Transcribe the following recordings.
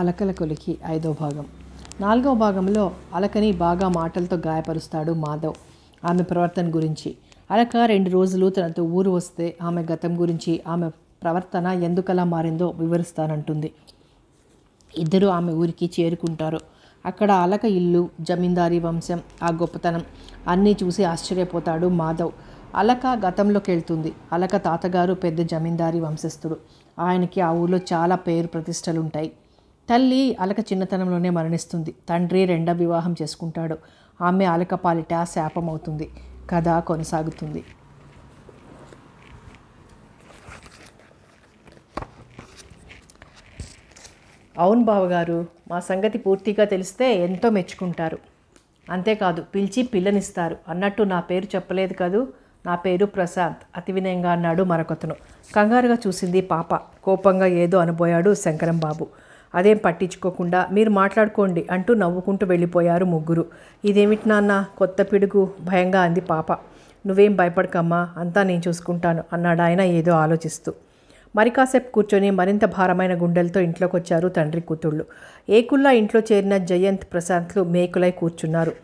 అలకల కొలికి ఐదో భాగం నాలుగవ భాగంలో అలకని బాగా మాటలతో గాయపరుస్తాడు మాధవ్ ఆమె ప్రవర్తన గురించి అలక రెండు రోజులు తనతో ఊరు వస్తే ఆమె గతం గురించి ఆమె ప్రవర్తన ఎందుకలా మారిందో వివరిస్తానంటుంది ఇద్దరూ ఆమె ఊరికి చేరుకుంటారు అక్కడ అలక ఇల్లు జమీందారీ వంశం ఆ గొప్పతనం అన్నీ చూసి ఆశ్చర్యపోతాడు మాధవ్ అలక గతంలోకి వెళ్తుంది అలక తాతగారు పెద్ద జమీందారీ వంశస్థుడు ఆయనకి ఆ ఊళ్ళో చాలా పేరు ప్రతిష్టలుంటాయి తల్లి అలక చిన్నతనంలోనే మరణిస్తుంది తండ్రి రెండో వివాహం చేసుకుంటాడు ఆమె అలక పాలిట శాపమవుతుంది కథ కొనసాగుతుంది అవును బావగారు మా సంగతి పూర్తిగా తెలిస్తే ఎంతో మెచ్చుకుంటారు అంతేకాదు పిలిచి పిల్లనిస్తారు అన్నట్టు నా పేరు చెప్పలేదు కదూ నా పేరు ప్రశాంత్ అతి వినయంగా అన్నాడు మరొకతను కంగారుగా చూసింది పాప కోపంగా ఏదో అనబోయాడు శంకరం బాబు అదేం పట్టించుకోకుండా మీరు మాట్లాడుకోండి అంటూ నవ్వుకుంటూ వెళ్ళిపోయారు ముగ్గురు ఇదేమిటి నాన్న కొత్త పిడుగు భయంగా అంది పాప నువ్వేం భయపడకమ్మా అంతా నేను చూసుకుంటాను అన్నాడు ఆయన ఏదో ఆలోచిస్తూ మరి కాసేపు కూర్చొని మరింత భారమైన గుండెలతో ఇంట్లోకి వచ్చారు తండ్రి కూతుళ్ళు ఏకుల్లా ఇంట్లో చేరిన జయంత్ ప్రశాంత్లు మేకులై కూర్చున్నారు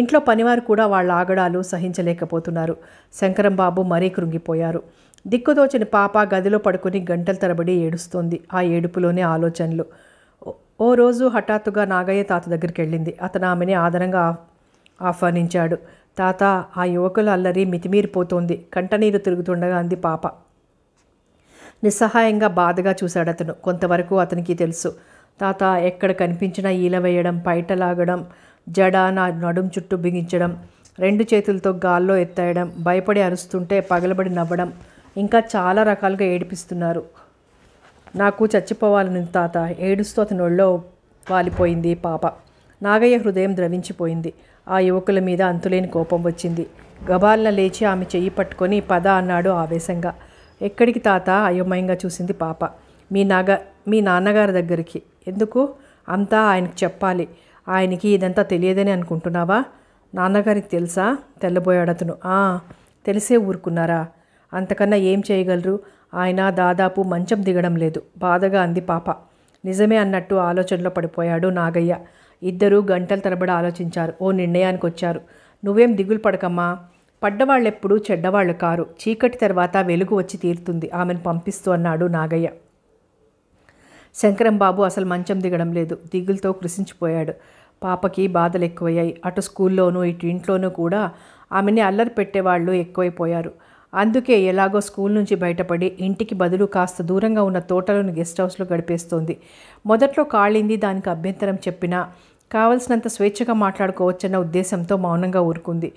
ఇంట్లో పనివారు కూడా వాళ్ళ ఆగడాలు సహించలేకపోతున్నారు శంకరం బాబు మరీ కృంగిపోయారు దిక్కుదోచిన పాప గదిలో పడుకుని గంటల తరబడి ఏడుస్తోంది ఆ ఏడుపులోనే ఆలోచనలు ఓ రోజు హఠాత్తుగా నాగయ్య తాత దగ్గరికి వెళ్ళింది అతను ఆమెని ఆదరంగా ఆహ్వానించాడు తాత ఆ యువకుల అల్లరి మితిమీరిపోతోంది కంటనీరు తిరుగుతుండగా అంది పాప నిస్సహాయంగా బాధగా చూశాడు అతను కొంతవరకు అతనికి తెలుసు తాత ఎక్కడ కనిపించినా ఈల వేయడం పైట లాగడం జడ నా నడుం చుట్టూ బిగించడం రెండు చేతులతో గాల్లో ఎత్తేయడం భయపడి అరుస్తుంటే పగలబడి నవ్వడం ఇంకా చాలా రకాలుగా ఏడిపిస్తున్నారు నాకు చచ్చిపోవాలని తాత ఏడుస్తూ అతని ఒళ్ళో వాలిపోయింది పాప నాగయ్య హృదయం ద్రవించిపోయింది ఆ యువకుల మీద అంతులేని కోపం వచ్చింది గబాలన లేచి ఆమె చెయ్యి పట్టుకొని పద అన్నాడు ఆవేశంగా ఎక్కడికి తాత అయోమయంగా చూసింది పాప మీ నాగ మీ నాన్నగారి దగ్గరికి ఎందుకు అంతా ఆయనకు చెప్పాలి ఆయనకి ఇదంతా తెలియదని అనుకుంటున్నావా నాన్నగారికి తెలుసా తెల్లబోయాడు అతను తెలిసే ఊరుకున్నారా అంతకన్నా ఏం చేయగలరు ఆయన దాదాపు మంచం దిగడం లేదు బాధగా అంది పాప నిజమే అన్నట్టు ఆలోచనలో పడిపోయాడు నాగయ్య ఇద్దరూ గంటల తరబడి ఆలోచించారు ఓ నిర్ణయానికి వచ్చారు నువ్వేం దిగులు పడకమ్మా పడ్డవాళ్ళెప్పుడు చెడ్డవాళ్ళు కారు చీకటి తర్వాత వెలుగు వచ్చి తీరుతుంది ఆమెను పంపిస్తూ అన్నాడు నాగయ్య శంకరం బాబు అసలు మంచం దిగడం లేదు దిగులతో కృషించిపోయాడు పాపకి బాధలు ఎక్కువయ్యాయి అటు స్కూల్లోనూ ఇటు ఇంట్లోనూ కూడా ఆమెని అల్లరి పెట్టేవాళ్ళు ఎక్కువైపోయారు అందుకే ఎలాగో స్కూల్ నుంచి బయటపడి ఇంటికి బదులు కాస్త దూరంగా ఉన్న తోటలోని గెస్ట్ హౌస్లో గడిపేస్తోంది మొదట్లో కాళ్ళింది దానికి అభ్యంతరం చెప్పినా కావలసినంత స్వేచ్ఛగా మాట్లాడుకోవచ్చన్న ఉద్దేశంతో మౌనంగా ఊరుకుంది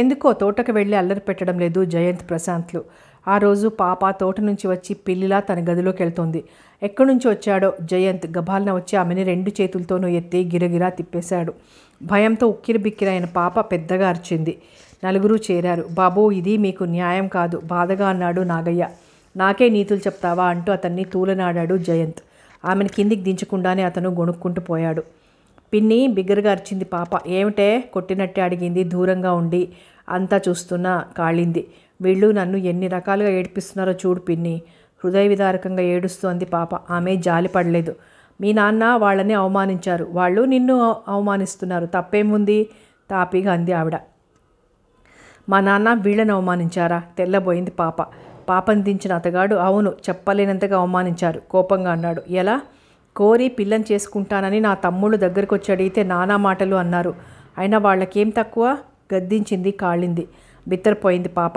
ఎందుకో తోటకు వెళ్ళి అల్లరి పెట్టడం లేదు జయంత్ ప్రశాంత్లు ఆ రోజు పాప తోట నుంచి వచ్చి పిల్లిలా తన గదిలోకి వెళ్తోంది ఎక్కడి నుంచి వచ్చాడో జయంత్ గబాల్న వచ్చి ఆమెని రెండు చేతులతోనూ ఎత్తి గిరగిరా తిప్పేశాడు భయంతో ఉక్కిరి బిక్కిరైన పాప పెద్దగా అరిచింది నలుగురు చేరారు బాబో ఇది మీకు న్యాయం కాదు బాధగా అన్నాడు నాగయ్య నాకే నీతులు చెప్తావా అంటూ అతన్ని తూలనాడాడు జయంత్ ఆమెను కిందికి దించకుండానే అతను గొనుక్కుంటూ పోయాడు పిన్ని బిగ్గరగా అరిచింది పాప ఏమిటే కొట్టినట్టే అడిగింది దూరంగా ఉండి అంతా చూస్తున్నా కాళింది వీళ్ళు నన్ను ఎన్ని రకాలుగా ఏడిపిస్తున్నారో చూడు పిన్ని హృదయ విదారకంగా ఏడుస్తోంది పాప ఆమె జాలి పడలేదు మీ నాన్న వాళ్ళని అవమానించారు వాళ్ళు నిన్ను అవమానిస్తున్నారు తప్పేముంది తాపీగా అంది ఆవిడ మా నాన్న వీళ్ళని అవమానించారా తెల్లబోయింది పాప పాపని దించిన అతగాడు అవును చెప్పలేనంతగా అవమానించారు కోపంగా అన్నాడు ఎలా కోరి పిల్లని చేసుకుంటానని నా తమ్ముళ్ళు దగ్గరికి వచ్చి అడిగితే నానా మాటలు అన్నారు అయినా వాళ్ళకేం తక్కువ గద్దించింది కాళ్ళింది బిత్తరపోయింది పాప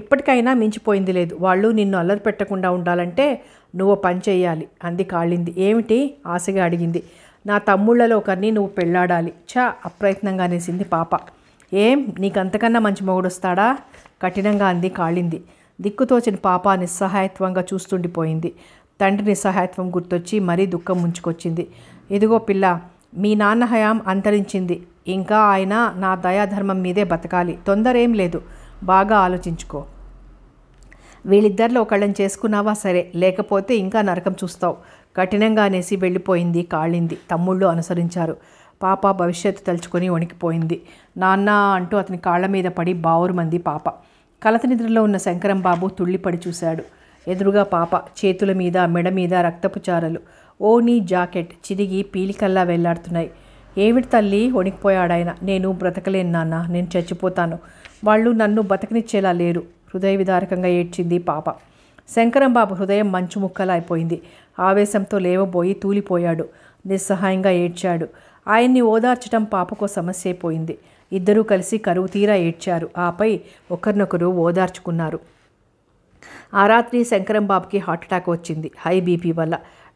ఇప్పటికైనా మించిపోయింది లేదు వాళ్ళు నిన్ను అల్లరి పెట్టకుండా ఉండాలంటే నువ్వు పని చేయాలి అంది కాళ్ళింది ఏమిటి ఆశగా అడిగింది నా తమ్ముళ్లలో ఒకరిని నువ్వు పెళ్ళాడాలి చా అప్రయత్నంగా అనేసింది పాప ఏం నీకంతకన్నా మంచి మొగుడు వస్తాడా కఠినంగా అంది కాళింది దిక్కుతోచిన పాప నిస్సహాయత్వంగా చూస్తుండిపోయింది తండ్రి నిస్సహాయత్వం గుర్తొచ్చి మరీ దుఃఖం ముంచుకొచ్చింది ఇదిగో పిల్ల మీ నాన్న హయాం అంతరించింది ఇంకా ఆయన నా దయాధర్మం మీదే బతకాలి తొందర ఏం లేదు బాగా ఆలోచించుకో వీళ్ళిద్దరిలో ఒకళ్ళని చేసుకున్నావా సరే లేకపోతే ఇంకా నరకం చూస్తావు కఠినంగా అనేసి వెళ్ళిపోయింది కాళింది తమ్ముళ్ళు అనుసరించారు పాప భవిష్యత్తు తలుచుకొని వణికిపోయింది నాన్న అంటూ అతని కాళ్ల మీద పడి బావురుమంది పాప కలత నిద్రలో ఉన్న శంకరం బాబు తుళ్ళిపడి చూశాడు ఎదురుగా పాప చేతుల మీద మెడ మీద రక్తపు చారలు ఓనీ జాకెట్ చిరిగి పీలికల్లా వెళ్లాడుతున్నాయి ఏమిటి తల్లి వణికిపోయాడాయన నేను బ్రతకలేను నాన్న నేను చచ్చిపోతాను వాళ్ళు నన్ను బతకనిచ్చేలా లేరు హృదయ విదారకంగా ఏడ్చింది పాప శంకరం బాబు హృదయం మంచు ముక్కలు అయిపోయింది ఆవేశంతో లేవబోయి తూలిపోయాడు నిస్సహాయంగా ఏడ్చాడు ఆయన్ని ఓదార్చడం పాపకో సమస్య అయిపోయింది ఇద్దరూ కలిసి కరువు తీరా ఏడ్చారు ఆపై ఒకరినొకరు ఓదార్చుకున్నారు ఆ రాత్రి శంకరం హార్ట్ హార్ట్అటాక్ వచ్చింది హై బీపీ వల్ల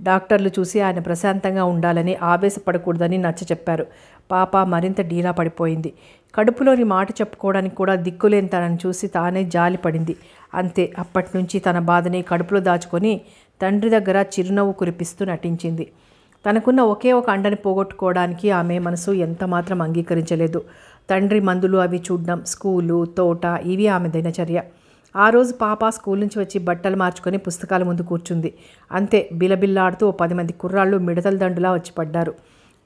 డాక్టర్లు చూసి ఆయన ప్రశాంతంగా ఉండాలని ఆవేశపడకూడదని నచ్చ చెప్పారు పాప మరింత డీలా పడిపోయింది కడుపులోని మాట చెప్పుకోవడానికి కూడా దిక్కులేని తనని చూసి తానే జాలి పడింది అంతే అప్పటి నుంచి తన బాధని కడుపులో దాచుకొని తండ్రి దగ్గర చిరునవ్వు కురిపిస్తూ నటించింది తనకున్న ఒకే ఒక అండని పోగొట్టుకోవడానికి ఆమె మనసు ఎంతమాత్రం అంగీకరించలేదు తండ్రి మందులు అవి చూడడం స్కూలు తోట ఇవి ఆమె దినచర్య ఆ రోజు పాప స్కూల్ నుంచి వచ్చి బట్టలు మార్చుకొని పుస్తకాల ముందు కూర్చుంది అంతే బిలబిల్లాడుతూ ఓ పది మంది కుర్రాళ్ళు మిడతల దండులా వచ్చి పడ్డారు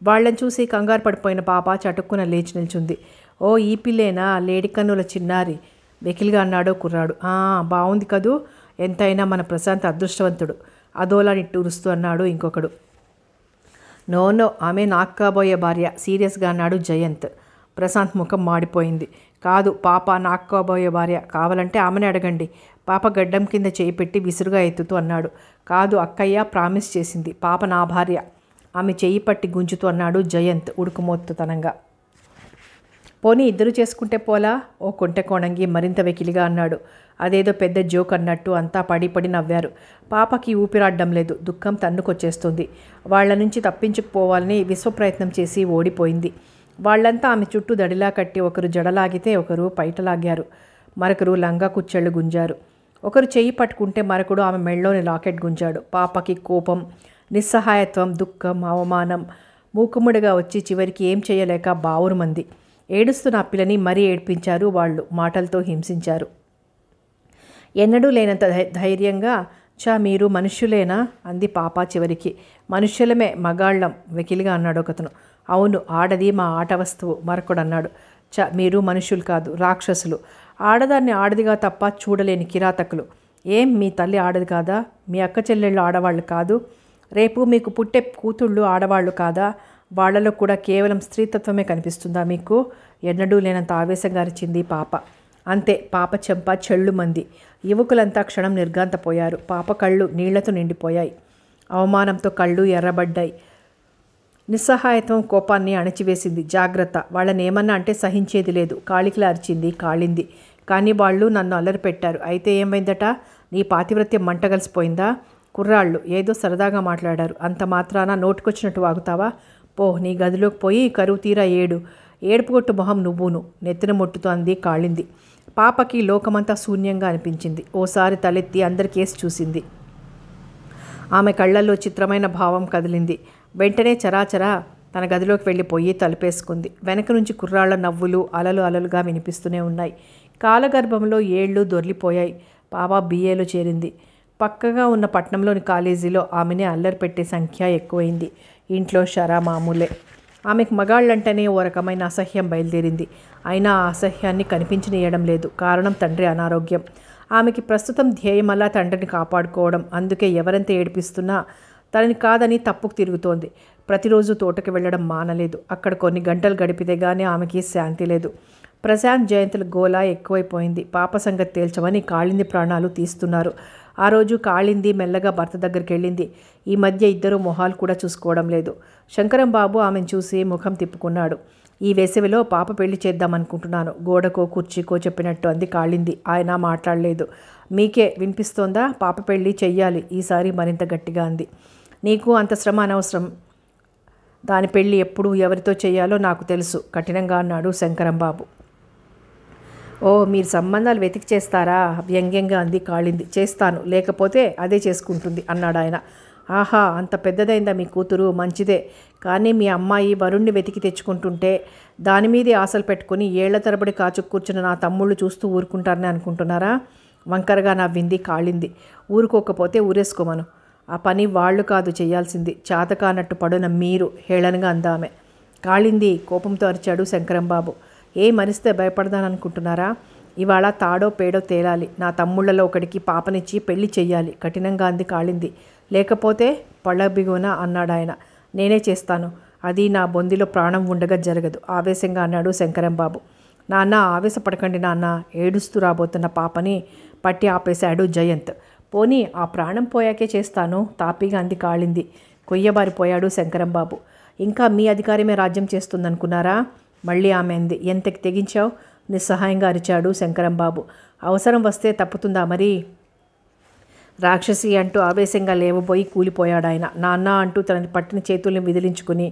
వాళ్ళని చూసి కంగారు పడిపోయిన పాప చటుక్కున లేచి నిల్చుంది ఓ ఈ పిల్లేనా లేడి కన్నుల చిన్నారి వెకిల్గా అన్నాడో కుర్రాడు బాగుంది కదూ ఎంతైనా మన ప్రశాంత్ అదృష్టవంతుడు అదోలా నిట్టూరుస్తూ అన్నాడు ఇంకొకడు నో నో ఆమె నాక్కాబోయే భార్య సీరియస్గా అన్నాడు జయంత్ ప్రశాంత్ ముఖం మాడిపోయింది కాదు పాప నాకు కాబోయే భార్య కావాలంటే ఆమెని అడగండి పాప గడ్డం కింద చేయి పెట్టి విసురుగా ఎత్తుతూ అన్నాడు కాదు అక్కయ్య ప్రామిస్ చేసింది పాప నా భార్య ఆమె చేయి పట్టి గుంజుతూ అన్నాడు జయంత్ ఉడుకుమోత్తుతనంగా పోనీ ఇద్దరు చేసుకుంటే పోలా ఓ కొంటె కోణంగి మరింత వెకిలిగా అన్నాడు అదేదో పెద్ద జోక్ అన్నట్టు అంతా పడి పడి నవ్వారు పాపకి ఊపిరాడడం లేదు దుఃఖం తన్నుకొచ్చేస్తుంది వాళ్ల నుంచి తప్పించుకుపోవాలని విశ్వప్రయత్నం చేసి ఓడిపోయింది వాళ్లంతా ఆమె చుట్టూ దడిలా కట్టి ఒకరు జడలాగితే ఒకరు పైటలాగారు మరొకరు లంగా కుచ్చెళ్ళు గుంజారు ఒకరు చెయ్యి పట్టుకుంటే మరొకడు ఆమె మెళ్ళోని లాకెట్ గుంజాడు పాపకి కోపం నిస్సహాయత్వం దుఃఖం అవమానం మూకుమ్ముడిగా వచ్చి చివరికి ఏం చేయలేక బావురుమంది ఏడుస్తున్న పిల్లని మరీ ఏడ్పించారు వాళ్ళు మాటలతో హింసించారు ఎన్నడూ లేనంత ధైర్యంగా చా మీరు మనుష్యులేనా అంది పాప చివరికి మనుష్యులమే మగాళ్ళం వెకిలిగా అన్నాడు ఒకతను అవును ఆడది మా ఆట వస్తువు మరొకడు అన్నాడు చ మీరు మనుషులు కాదు రాక్షసులు ఆడదాన్ని ఆడదిగా తప్ప చూడలేని కిరాతకులు ఏం మీ తల్లి ఆడది కాదా మీ అక్క చెల్లెళ్ళు ఆడవాళ్ళు కాదు రేపు మీకు పుట్టే కూతుళ్ళు ఆడవాళ్ళు కాదా వాళ్లలో కూడా కేవలం స్త్రీతత్వమే కనిపిస్తుందా మీకు ఎన్నడూ లేనంత ఆవేశంగా అరిచింది పాప అంతే పాప చెంప చెళ్ళు మంది యువకులంతా క్షణం నిర్గాంతపోయారు పాప కళ్ళు నీళ్లతో నిండిపోయాయి అవమానంతో కళ్ళు ఎర్రబడ్డాయి నిస్సహాయత్వం కోపాన్ని అణచివేసింది జాగ్రత్త వాళ్ళని ఏమన్నా అంటే సహించేది లేదు కాళికిలా అరిచింది కాళింది కానీ వాళ్ళు నన్ను అల్లరి పెట్టారు అయితే ఏమైందట నీ పాతివ్రత్యం మంటగలిసిపోయిందా కుర్రాళ్ళు ఏదో సరదాగా మాట్లాడారు అంత మాత్రాన నోటుకొచ్చినట్టు వాగుతావా పోహ్ నీ గదిలోకి పోయి కరువు తీరా ఏడు ఏడుపుగొట్టు మొహం నువ్వును నెత్తిన మొట్టుతో అంది కాళింది పాపకి లోకమంతా శూన్యంగా అనిపించింది ఓసారి తలెత్తి అందరికేసి చూసింది ఆమె కళ్ళల్లో చిత్రమైన భావం కదిలింది వెంటనే చరాచరా తన గదిలోకి వెళ్ళిపోయి తలుపేసుకుంది వెనక నుంచి కుర్రాళ్ల నవ్వులు అలలు అలలుగా వినిపిస్తూనే ఉన్నాయి కాలగర్భంలో ఏళ్ళు దొర్లిపోయాయి పాప బీఏలో చేరింది పక్కగా ఉన్న పట్నంలోని కాలేజీలో ఆమెనే అల్లరి పెట్టే సంఖ్య ఎక్కువైంది ఇంట్లో షరా మామూలే ఆమెకు మగాళ్ళంటేనే ఓ రకమైన అసహ్యం బయలుదేరింది అయినా ఆ అసహ్యాన్ని కనిపించనీయడం లేదు కారణం తండ్రి అనారోగ్యం ఆమెకి ప్రస్తుతం ధ్యేయం తండ్రిని కాపాడుకోవడం అందుకే ఎవరంతా ఏడిపిస్తున్నా తనని కాదని తప్పుకు తిరుగుతోంది ప్రతిరోజు తోటకి వెళ్ళడం మానలేదు అక్కడ కొన్ని గంటలు గడిపితే గానీ ఆమెకి శాంతి లేదు ప్రశాంత్ జయంతుల గోలా ఎక్కువైపోయింది పాప సంగతి తేల్చమని కాళింది ప్రాణాలు తీస్తున్నారు ఆ రోజు కాళింది మెల్లగా భర్త దగ్గరికి వెళ్ళింది ఈ మధ్య ఇద్దరు మొహాలు కూడా చూసుకోవడం లేదు శంకరం బాబు ఆమెను చూసి ముఖం తిప్పుకున్నాడు ఈ వేసవిలో పాప పెళ్లి చేద్దామనుకుంటున్నాను గోడకో కుర్చీకో చెప్పినట్టు అంది కాళింది ఆయన మాట్లాడలేదు మీకే వినిపిస్తోందా పాప పెళ్లి చెయ్యాలి ఈసారి మరింత గట్టిగా అంది నీకు అంత శ్రమ అనవసరం దాని పెళ్ళి ఎప్పుడు ఎవరితో చేయాలో నాకు తెలుసు కఠినంగా అన్నాడు శంకరంబాబు ఓ మీరు సంబంధాలు వెతికి చేస్తారా వ్యంగ్యంగా అంది కాళింది చేస్తాను లేకపోతే అదే చేసుకుంటుంది అన్నాడు ఆయన ఆహా అంత పెద్దదైందా మీ కూతురు మంచిదే కానీ మీ అమ్మాయి వరుణ్ణి వెతికి తెచ్చుకుంటుంటే దాని మీదే ఆశలు పెట్టుకుని ఏళ్ల తరబడి కాచు కూర్చున్న నా తమ్ముళ్ళు చూస్తూ ఊరుకుంటారని అనుకుంటున్నారా వంకరగా నవ్వింది కాళింది ఊరుకోకపోతే ఊరేసుకోమను ఆ పని వాళ్ళు కాదు చేయాల్సింది చాతకానట్టు పడున మీరు హేళనగా అందామె కాళింది కోపంతో అరిచాడు శంకరంబాబు ఏ మరిస్తే భయపడదాననుకుంటున్నారా ఇవాళ తాడో పేడో తేలాలి నా తమ్ముళ్ళలో ఒకడికి పాపనిచ్చి పెళ్లి చెయ్యాలి కఠినంగా అంది కాళింది లేకపోతే పళ్ళబిగున అన్నాడాయన నేనే చేస్తాను అది నా బొందిలో ప్రాణం ఉండగా జరగదు ఆవేశంగా అన్నాడు శంకరంబాబు నాన్న ఆవేశపడకండి నాన్న ఏడుస్తూ రాబోతున్న పాపని పట్టి ఆపేశాడు జయంత్ పోనీ ఆ ప్రాణం పోయాకే చేస్తాను తాపీగా అంది కాళింది కొయ్యబారిపోయాడు శంకరంబాబు ఇంకా మీ అధికారమే రాజ్యం చేస్తుందనుకున్నారా మళ్ళీ ఆమె అంది ఎంతకి తెగించావు నిస్సహాయంగా అరిచాడు శంకరంబాబు అవసరం వస్తే తప్పుతుందా మరి రాక్షసి అంటూ ఆవేశంగా లేవబోయి కూలిపోయాడు ఆయన నాన్న అంటూ తనని పట్టిన చేతుల్ని విదిలించుకుని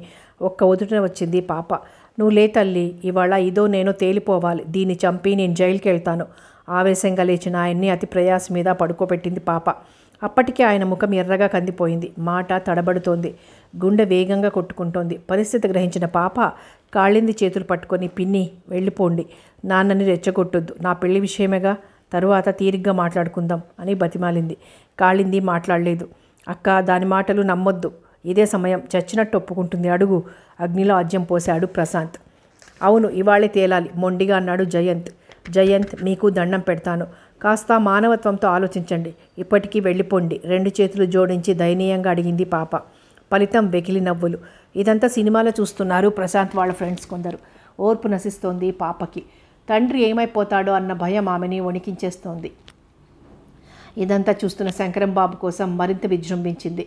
ఒక్క ఒదుటన వచ్చింది పాప నువ్వు లే తల్లి ఇవాళ ఇదో నేను తేలిపోవాలి దీన్ని చంపి నేను జైలుకి వెళ్తాను ఆవేశంగా లేచిన ఆయన్ని అతి ప్రయాస మీద పడుకోబెట్టింది పాప అప్పటికే ఆయన ముఖం ఎర్రగా కందిపోయింది మాట తడబడుతోంది గుండె వేగంగా కొట్టుకుంటోంది పరిస్థితి గ్రహించిన పాప కాళ్ళింది చేతులు పట్టుకొని పిన్ని వెళ్ళిపోండి నాన్నని రెచ్చగొట్టొద్దు నా పెళ్లి విషయమేగా తరువాత తీరిగ్గా మాట్లాడుకుందాం అని బతిమాలింది కాళింది మాట్లాడలేదు అక్క దాని మాటలు నమ్మొద్దు ఇదే సమయం చచ్చినట్టు ఒప్పుకుంటుంది అడుగు అగ్నిలో ఆజ్యం పోశాడు ప్రశాంత్ అవును ఇవాళే తేలాలి మొండిగా అన్నాడు జయంత్ జయంత్ మీకు దండం పెడతాను కాస్త మానవత్వంతో ఆలోచించండి ఇప్పటికీ వెళ్ళిపోండి రెండు చేతులు జోడించి దయనీయంగా అడిగింది పాప ఫలితం వెకిలి నవ్వులు ఇదంతా సినిమాలో చూస్తున్నారు ప్రశాంత్ వాళ్ళ ఫ్రెండ్స్ కొందరు ఓర్పు నశిస్తోంది పాపకి తండ్రి ఏమైపోతాడో అన్న భయం ఆమెని వణికించేస్తోంది ఇదంతా చూస్తున్న శంకరం బాబు కోసం మరింత విజృంభించింది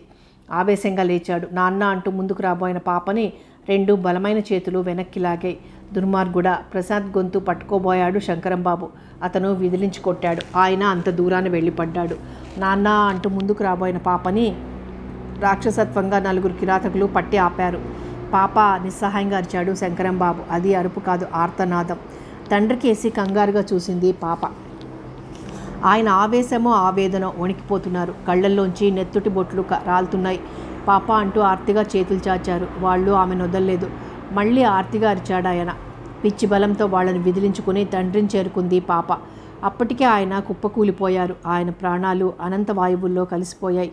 ఆవేశంగా లేచాడు నాన్న అంటూ ముందుకు రాబోయిన పాపని రెండు బలమైన చేతులు వెనక్కి లాగాయి దుర్మార్గుడ ప్రసాద్ గొంతు పట్టుకోబోయాడు శంకరంబాబు అతను విదిలించి కొట్టాడు ఆయన అంత దూరాన వెళ్ళిపడ్డాడు నాన్న అంటూ ముందుకు రాబోయిన పాపని రాక్షసత్వంగా నలుగురు కిరాతకులు పట్టి ఆపారు పాప నిస్సహాయంగా అరిచాడు శంకరంబాబు అది అరుపు కాదు ఆర్తనాదం తండ్రికేసి కంగారుగా చూసింది పాప ఆయన ఆవేశమో ఆవేదనో వణికిపోతున్నారు కళ్ళల్లోంచి నెత్తుటి బొట్లు రాలుతున్నాయి పాప అంటూ ఆర్తిగా చేతులు చాచారు వాళ్ళు ఆమెను వదలలేదు మళ్ళీ ఆర్తిగా అరిచాడాయన పిచ్చి బలంతో వాళ్ళని విదిలించుకుని తండ్రిని చేరుకుంది పాప అప్పటికే ఆయన కుప్పకూలిపోయారు ఆయన ప్రాణాలు అనంత వాయువుల్లో కలిసిపోయాయి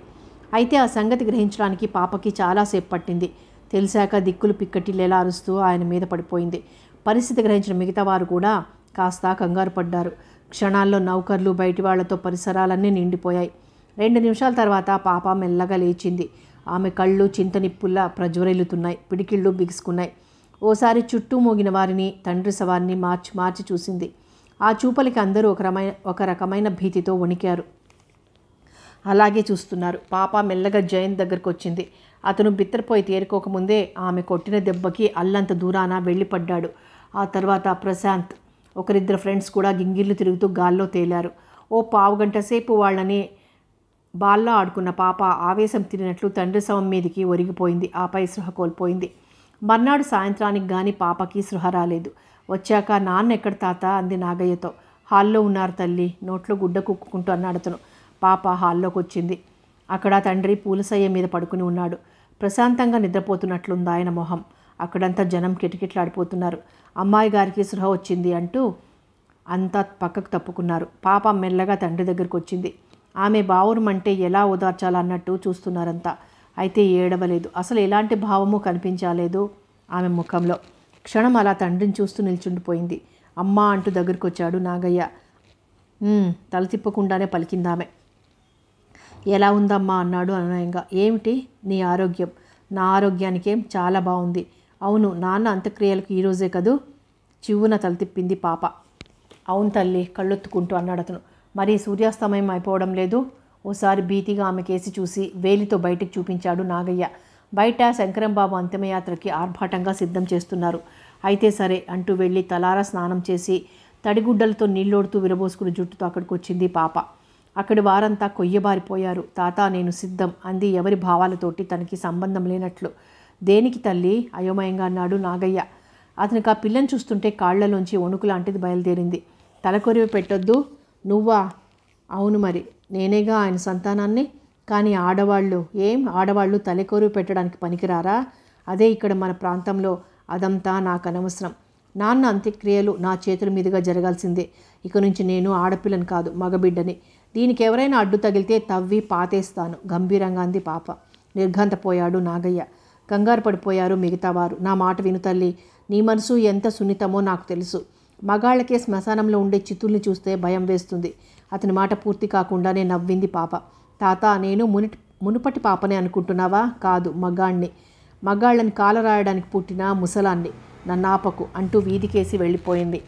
అయితే ఆ సంగతి గ్రహించడానికి పాపకి చాలాసేపు పట్టింది తెలిసాక దిక్కులు పిక్కటిల్లేలా అరుస్తూ ఆయన మీద పడిపోయింది పరిస్థితి గ్రహించిన మిగతా వారు కూడా కాస్త కంగారు పడ్డారు క్షణాల్లో నౌకర్లు బయటి వాళ్లతో పరిసరాలన్నీ నిండిపోయాయి రెండు నిమిషాల తర్వాత పాప మెల్లగా లేచింది ఆమె కళ్ళు చింతనిప్పుల్లా ప్రజ్వరిల్లుతున్నాయి పిడికిళ్ళు బిగుసుకున్నాయి ఓసారి చుట్టూ మోగిన వారిని తండ్రి సవారిని మార్చి మార్చి చూసింది ఆ చూపలికి అందరూ ఒక రకమైన ఒక రకమైన భీతితో వణికారు అలాగే చూస్తున్నారు పాప మెల్లగా జయంత్ దగ్గరకు వచ్చింది అతను బిత్తరపోయి తేరుకోకముందే ఆమె కొట్టిన దెబ్బకి అల్లంత దూరాన వెళ్ళిపడ్డాడు ఆ తర్వాత ప్రశాంత్ ఒకరిద్దరు ఫ్రెండ్స్ కూడా గింగిళ్ళు తిరుగుతూ గాల్లో తేలారు ఓ పావు గంట సేపు వాళ్ళని బాల్లో ఆడుకున్న పాప ఆవేశం తిరిగినట్లు తండ్రి శవం మీదకి ఒరిగిపోయింది ఆపై సృహ కోల్పోయింది మర్నాడు సాయంత్రానికి గాని పాపకి సృహ రాలేదు వచ్చాక నాన్న ఎక్కడ తాత అంది నాగయ్యతో హాల్లో ఉన్నారు తల్లి నోట్లో గుడ్డ కుక్కుంటూ అన్నాడు అతను పాప హాల్లోకి వచ్చింది అక్కడ తండ్రి పూలసయ్య మీద పడుకుని ఉన్నాడు ప్రశాంతంగా నిద్రపోతున్నట్లుంది ఆయన మొహం అక్కడంతా జనం కిటకిట్లాడిపోతున్నారు అమ్మాయి గారికి సృహ వచ్చింది అంటూ అంతా పక్కకు తప్పుకున్నారు పాప మెల్లగా తండ్రి దగ్గరికి వచ్చింది ఆమె బావురమంటే ఎలా ఓదార్చాలన్నట్టు చూస్తున్నారంతా అయితే ఏడవలేదు అసలు ఎలాంటి భావము కనిపించాలేదు ఆమె ముఖంలో క్షణం అలా తండ్రిని చూస్తూ నిల్చుండిపోయింది అమ్మ అంటూ దగ్గరికి వచ్చాడు నాగయ్య తల తిప్పకుండానే పలికిందామె ఎలా ఉందమ్మా అన్నాడు అనునయంగా ఏమిటి నీ ఆరోగ్యం నా ఆరోగ్యానికేం చాలా బాగుంది అవును నాన్న అంత్యక్రియలకు ఈరోజే కదూ చివ్వున తల తిప్పింది పాప అవును తల్లి కళ్ళొత్తుకుంటూ అన్నాడు అతను మరి సూర్యాస్తమయం అయిపోవడం లేదు ఓసారి భీతిగా ఆమె కేసి చూసి వేలితో బయటికి చూపించాడు నాగయ్య బయట శంకరంబాబు అంతిమయాత్రకి ఆర్భాటంగా సిద్ధం చేస్తున్నారు అయితే సరే అంటూ వెళ్ళి తలారా స్నానం చేసి తడిగుడ్డలతో నీళ్ళోడుతూ విరబోసుకుని జుట్టుతో అక్కడికి వచ్చింది పాప అక్కడి వారంతా కొయ్యబారిపోయారు తాత నేను సిద్ధం అంది ఎవరి భావాలతోటి తనకి సంబంధం లేనట్లు దేనికి తల్లి అయోమయంగా అన్నాడు నాగయ్య అతనికి ఆ పిల్లని చూస్తుంటే కాళ్లలోంచి వణుకు లాంటిది బయలుదేరింది తలకొరివి పెట్టొద్దు నువ్వా అవును మరి నేనేగా ఆయన సంతానాన్ని కానీ ఆడవాళ్ళు ఏం ఆడవాళ్ళు తలకోరు పెట్టడానికి పనికిరారా అదే ఇక్కడ మన ప్రాంతంలో అదంతా నాకు అనవసరం నాన్న అంత్యక్రియలు నా చేతుల మీదుగా జరగాల్సిందే ఇక నుంచి నేను ఆడపిల్లని కాదు మగబిడ్డని దీనికి ఎవరైనా అడ్డు తగిలితే తవ్వి పాతేస్తాను గంభీరంగా అంది పాప నిర్ఘంతపోయాడు నాగయ్య కంగారు పడిపోయారు మిగతావారు నా మాట విను తల్లి నీ మనసు ఎంత సున్నితమో నాకు తెలుసు మగాళ్ళకే శ్మశానంలో ఉండే చితుల్ని చూస్తే భయం వేస్తుంది అతని మాట పూర్తి కాకుండానే నవ్వింది పాప తాత నేను మును మునుపటి పాపనే అనుకుంటున్నావా కాదు మగాణ్ణి మగాళ్ళని కాలరాయడానికి పుట్టిన ముసలాన్ని నన్నాపకు అంటూ వీధికేసి వెళ్ళిపోయింది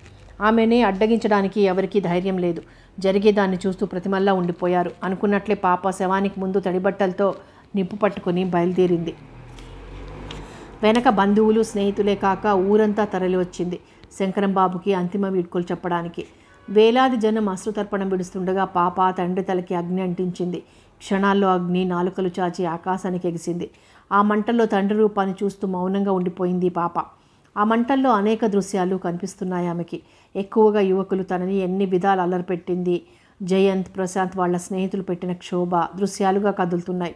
ఆమెని అడ్డగించడానికి ఎవరికీ ధైర్యం లేదు జరిగేదాన్ని చూస్తూ ప్రతిమల్లా ఉండిపోయారు అనుకున్నట్లే పాప శవానికి ముందు తడిబట్టలతో నిప్పు పట్టుకుని బయలుదేరింది వెనక బంధువులు స్నేహితులే కాక ఊరంతా తరలి శంకరం బాబుకి అంతిమ వీడ్కోలు చెప్పడానికి వేలాది జనం అశ్రుతర్పణం విడుస్తుండగా పాప తండ్రి తలకి అగ్ని అంటించింది క్షణాల్లో అగ్ని నాలుకలు చాచి ఆకాశానికి ఎగిసింది ఆ మంటల్లో తండ్రి రూపాన్ని చూస్తూ మౌనంగా ఉండిపోయింది పాప ఆ మంటల్లో అనేక దృశ్యాలు కనిపిస్తున్నాయి ఆమెకి ఎక్కువగా యువకులు తనని ఎన్ని విధాలు అల్లరిపెట్టింది జయంత్ ప్రశాంత్ వాళ్ళ స్నేహితులు పెట్టిన క్షోభ దృశ్యాలుగా కదులుతున్నాయి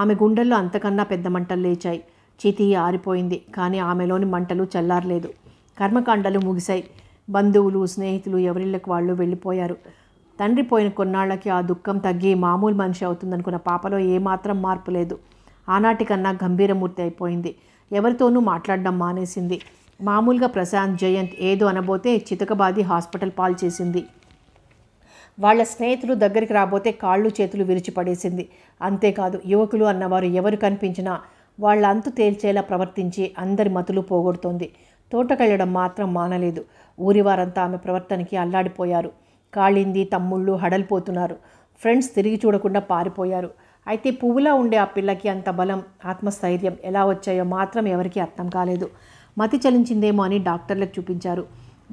ఆమె గుండెల్లో అంతకన్నా పెద్ద మంటలు లేచాయి చితి ఆరిపోయింది కానీ ఆమెలోని మంటలు చల్లారలేదు కర్మకాండలు ముగిశాయి బంధువులు స్నేహితులు ఎవరిళ్ళకి వాళ్ళు వెళ్ళిపోయారు తండ్రి పోయిన కొన్నాళ్ళకి ఆ దుఃఖం తగ్గి మామూలు మనిషి అవుతుందనుకున్న పాపలో ఏమాత్రం మార్పు లేదు ఆనాటికన్నా గంభీరమూర్తి అయిపోయింది ఎవరితోనూ మాట్లాడడం మానేసింది మామూలుగా ప్రశాంత్ జయంత్ ఏదో అనబోతే చితకబాది హాస్పిటల్ పాలు చేసింది వాళ్ళ స్నేహితులు దగ్గరికి రాబోతే కాళ్ళు చేతులు విరిచిపడేసింది అంతేకాదు యువకులు అన్నవారు ఎవరు కనిపించినా వాళ్ళ అంతు తేల్చేలా ప్రవర్తించి అందరి మతులు పోగొడుతోంది తోటకెళ్ళడం మాత్రం మానలేదు ఊరివారంతా ఆమె ప్రవర్తనకి అల్లాడిపోయారు కాళింది తమ్ముళ్ళు హడలిపోతున్నారు ఫ్రెండ్స్ తిరిగి చూడకుండా పారిపోయారు అయితే పువ్వులా ఉండే ఆ పిల్లకి అంత బలం ఆత్మస్థైర్యం ఎలా వచ్చాయో మాత్రం ఎవరికీ అర్థం కాలేదు మతి చలించిందేమో అని డాక్టర్లకు చూపించారు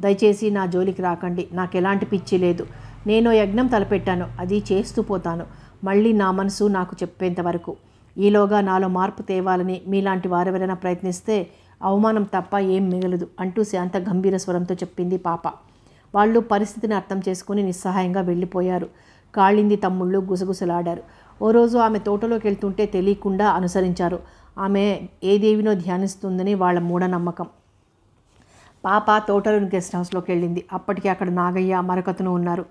దయచేసి నా జోలికి రాకండి నాకు ఎలాంటి పిచ్చి లేదు నేను యజ్ఞం తలపెట్టాను అది చేస్తూ పోతాను మళ్ళీ నా మనసు నాకు చెప్పేంత వరకు ఈలోగా నాలో మార్పు తేవాలని మీలాంటి వారెవరైనా ప్రయత్నిస్తే అవమానం తప్ప ఏం మిగలదు అంటూ శాంత గంభీర స్వరంతో చెప్పింది పాప వాళ్ళు పరిస్థితిని అర్థం చేసుకుని నిస్సహాయంగా వెళ్ళిపోయారు కాళింది తమ్ముళ్ళు గుసగుసలాడారు ఓ రోజు ఆమె తోటలోకి వెళ్తుంటే తెలియకుండా అనుసరించారు ఆమె ఏ దేవినో ధ్యానిస్తుందని వాళ్ళ మూఢనమ్మకం పాప తోటలోని గెస్ట్ హౌస్లోకి వెళ్ళింది అప్పటికి అక్కడ నాగయ్య మరకతను ఉన్నారు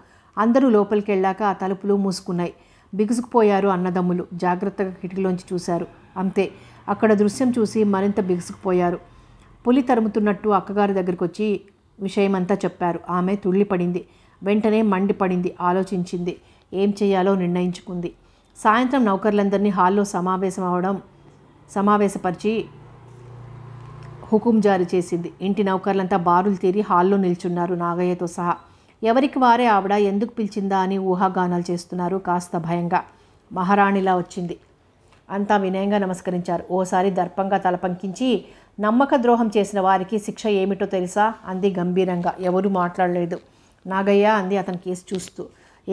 అందరూ లోపలికి వెళ్ళాక ఆ తలుపులు మూసుకున్నాయి బిగుసుకుపోయారు అన్నదమ్ములు జాగ్రత్తగా కిటికీలోంచి చూశారు అంతే అక్కడ దృశ్యం చూసి మరింత బిగుసుకుపోయారు పులి తరుముతున్నట్టు అక్కగారి దగ్గరికి వచ్చి విషయమంతా చెప్పారు ఆమె తుళ్ళిపడింది వెంటనే మండిపడింది ఆలోచించింది ఏం చేయాలో నిర్ణయించుకుంది సాయంత్రం నౌకర్లందరినీ హాల్లో సమావేశం అవడం సమావేశపరిచి హుకుం జారీ చేసింది ఇంటి నౌకర్లంతా బారులు తీరి హాల్లో నిల్చున్నారు నాగయ్యతో సహా ఎవరికి వారే ఆవిడ ఎందుకు పిలిచిందా అని ఊహాగానాలు చేస్తున్నారు కాస్త భయంగా మహారాణిలా వచ్చింది అంతా వినయంగా నమస్కరించారు ఓసారి దర్పంగా తలపంకించి నమ్మక ద్రోహం చేసిన వారికి శిక్ష ఏమిటో తెలుసా అంది గంభీరంగా ఎవరూ మాట్లాడలేదు నాగయ్య అంది అతని కేసు చూస్తూ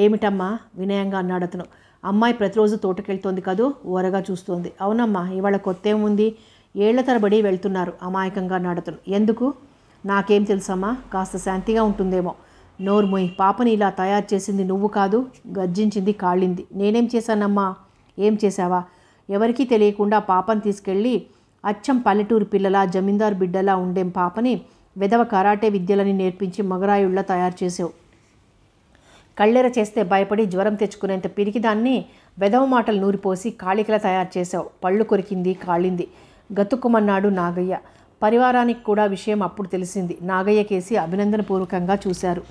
ఏమిటమ్మా వినయంగా అన్నాడు అతను అమ్మాయి ప్రతిరోజు తోటకెళ్తోంది కదూ ఓరగా చూస్తోంది అవునమ్మా ఇవాళ కొత్తేముంది ఏళ్ల తరబడి వెళ్తున్నారు అమాయకంగా నాడతను ఎందుకు నాకేం తెలుసమ్మా కాస్త శాంతిగా ఉంటుందేమో నోర్మొయ్ పాపని ఇలా తయారు చేసింది నువ్వు కాదు గర్జించింది కాళ్ళింది నేనేం చేశానమ్మా ఏం చేశావా ఎవరికీ తెలియకుండా పాపను తీసుకెళ్ళి అచ్చం పల్లెటూరు పిల్లలా జమీందారు బిడ్డలా ఉండేం పాపని విధవ కరాటే విద్యలని నేర్పించి మగరాయుళ్ళ తయారు చేసావు కళ్ళెర చేస్తే భయపడి జ్వరం తెచ్చుకునేంత పిరికిదాన్ని వెదవ మాటలు నూరిపోసి కాళికల తయారు చేసావు పళ్ళు కొరికింది కాళింది గతుక్కుమన్నాడు నాగయ్య పరివారానికి కూడా విషయం అప్పుడు తెలిసింది నాగయ్య కేసి అభినందనపూర్వకంగా చూశారు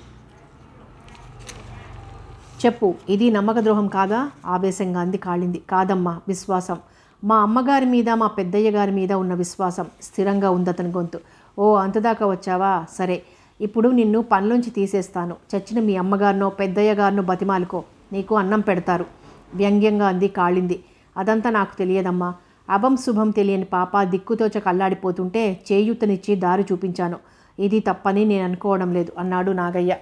చెప్పు ఇది నమ్మక ద్రోహం కాదా ఆవేశంగా అంది కాళింది కాదమ్మా విశ్వాసం మా అమ్మగారి మీద మా పెద్దయ్య గారి మీద ఉన్న విశ్వాసం స్థిరంగా ఉందతని గొంతు ఓ అంతదాకా వచ్చావా సరే ఇప్పుడు నిన్ను పనిలోంచి తీసేస్తాను చచ్చిన మీ అమ్మగారినో పెద్దయ్య గారినో బతిమాలుకో నీకు అన్నం పెడతారు వ్యంగ్యంగా అంది కాళింది అదంతా నాకు తెలియదమ్మా అభం శుభం తెలియని పాప దిక్కుతోచ కల్లాడిపోతుంటే చేయూతనిచ్చి దారి చూపించాను ఇది తప్పని నేను అనుకోవడం లేదు అన్నాడు నాగయ్య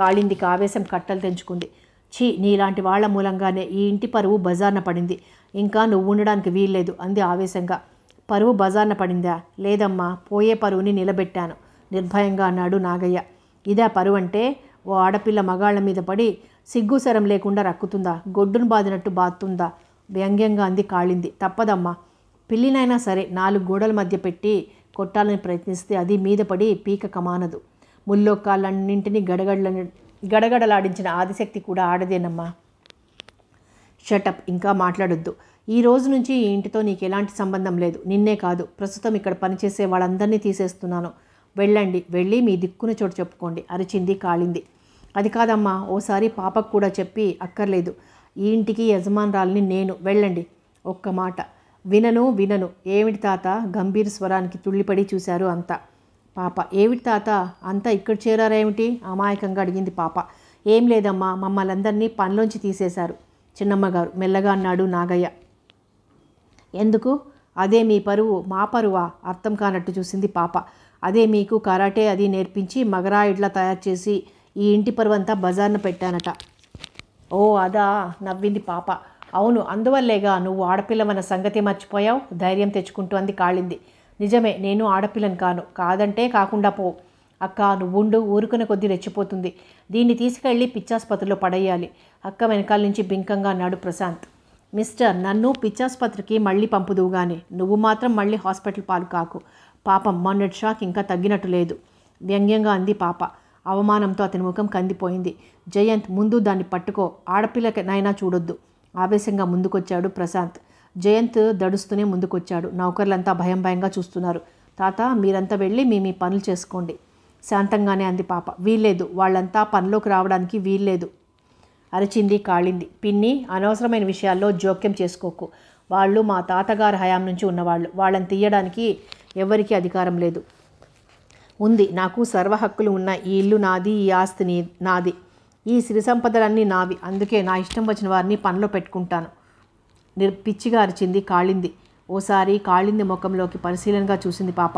కాళింది కావేశం కట్టలు తెంచుకుంది ఛీ నీలాంటి వాళ్ల మూలంగానే ఈ ఇంటి పరువు బజార్న పడింది ఇంకా నువ్వు ఉండడానికి వీల్లేదు అంది ఆవేశంగా పరువు బజార్న పడిందా లేదమ్మా పోయే పరువుని నిలబెట్టాను నిర్భయంగా అన్నాడు నాగయ్య ఇదే పరువు అంటే ఓ ఆడపిల్ల మగాళ్ల మీద పడి సిగ్గుసరం లేకుండా రక్కుతుందా గొడ్డును బాదినట్టు బాత్తుందా వ్యంగ్యంగా అంది కాళింది తప్పదమ్మా పిల్లినైనా సరే నాలుగు గోడల మధ్య పెట్టి కొట్టాలని ప్రయత్నిస్తే అది మీద పడి పీక కమానదు ముల్లోకాలన్నింటినీ గడగడల గడగడలాడించిన ఆదిశక్తి కూడా ఆడదేనమ్మా షటప్ ఇంకా మాట్లాడొద్దు ఈ రోజు నుంచి ఈ ఇంటితో నీకు ఎలాంటి సంబంధం లేదు నిన్నే కాదు ప్రస్తుతం ఇక్కడ పనిచేసే వాళ్ళందరినీ తీసేస్తున్నాను వెళ్ళండి వెళ్ళి మీ దిక్కున చోటు చెప్పుకోండి అరిచింది కాలింది అది కాదమ్మా ఓసారి పాపకు కూడా చెప్పి అక్కర్లేదు ఈ ఇంటికి యజమానురాలని నేను వెళ్ళండి ఒక్క మాట వినను వినను ఏమిటి తాత గంభీర స్వరానికి తుళ్ళిపడి చూశారు అంతా పాప ఏమిటి తాత అంతా ఇక్కడ చేరారేమిటి అమాయకంగా అడిగింది పాప ఏం లేదమ్మా మమ్మల్ని అందరినీ పనిలోంచి తీసేశారు చిన్నమ్మగారు మెల్లగా అన్నాడు నాగయ్య ఎందుకు అదే మీ పరువు మా పరువా అర్థం కానట్టు చూసింది పాప అదే మీకు కరాటే అది నేర్పించి మగరాయిడ్లా తయారు చేసి ఈ ఇంటి పరువంతా బజార్ను పెట్టానట ఓ అదా నవ్వింది పాప అవును అందువల్లేగా నువ్వు ఆడపిల్లమన్న సంగతి మర్చిపోయావు ధైర్యం తెచ్చుకుంటూ అంది కాళింది నిజమే నేను ఆడపిల్లని కాను కాదంటే కాకుండా పో అక్క నువ్వుండు ఊరుకునే కొద్దీ రెచ్చిపోతుంది దీన్ని తీసుకెళ్ళి పిచ్చాసుపత్రిలో పడేయాలి అక్క వెనకాల నుంచి బింకంగా అన్నాడు ప్రశాంత్ మిస్టర్ నన్ను పిచ్చాసుపత్రికి మళ్ళీ పంపుదువు కానీ నువ్వు మాత్రం మళ్ళీ హాస్పిటల్ పాలు కాకు పాపం మొన్నటి షాక్ ఇంకా తగ్గినట్టు లేదు వ్యంగ్యంగా అంది పాప అవమానంతో అతని ముఖం కందిపోయింది జయంత్ ముందు దాన్ని పట్టుకో నైనా చూడొద్దు ఆవేశంగా ముందుకొచ్చాడు ప్రశాంత్ జయంత్ దడుస్తూనే ముందుకొచ్చాడు నౌకర్లంతా భయం భయంగా చూస్తున్నారు తాత మీరంతా వెళ్ళి మీ మీ పనులు చేసుకోండి శాంతంగానే అంది పాప వీల్లేదు వాళ్ళంతా పనిలోకి రావడానికి వీల్లేదు అరిచింది కాళింది పిన్ని అనవసరమైన విషయాల్లో జోక్యం చేసుకోకు వాళ్ళు మా తాతగారు హయాం నుంచి ఉన్నవాళ్ళు వాళ్ళని తీయడానికి ఎవరికీ అధికారం లేదు ఉంది నాకు సర్వహక్కులు ఉన్న ఈ ఇల్లు నాది ఈ ఆస్తి నాది ఈ సిరి సంపదలన్నీ నావి అందుకే నా ఇష్టం వచ్చిన వారిని పనిలో పెట్టుకుంటాను పిచ్చిగా అరిచింది కాళింది ఓసారి కాళింది ముఖంలోకి పరిశీలనగా చూసింది పాప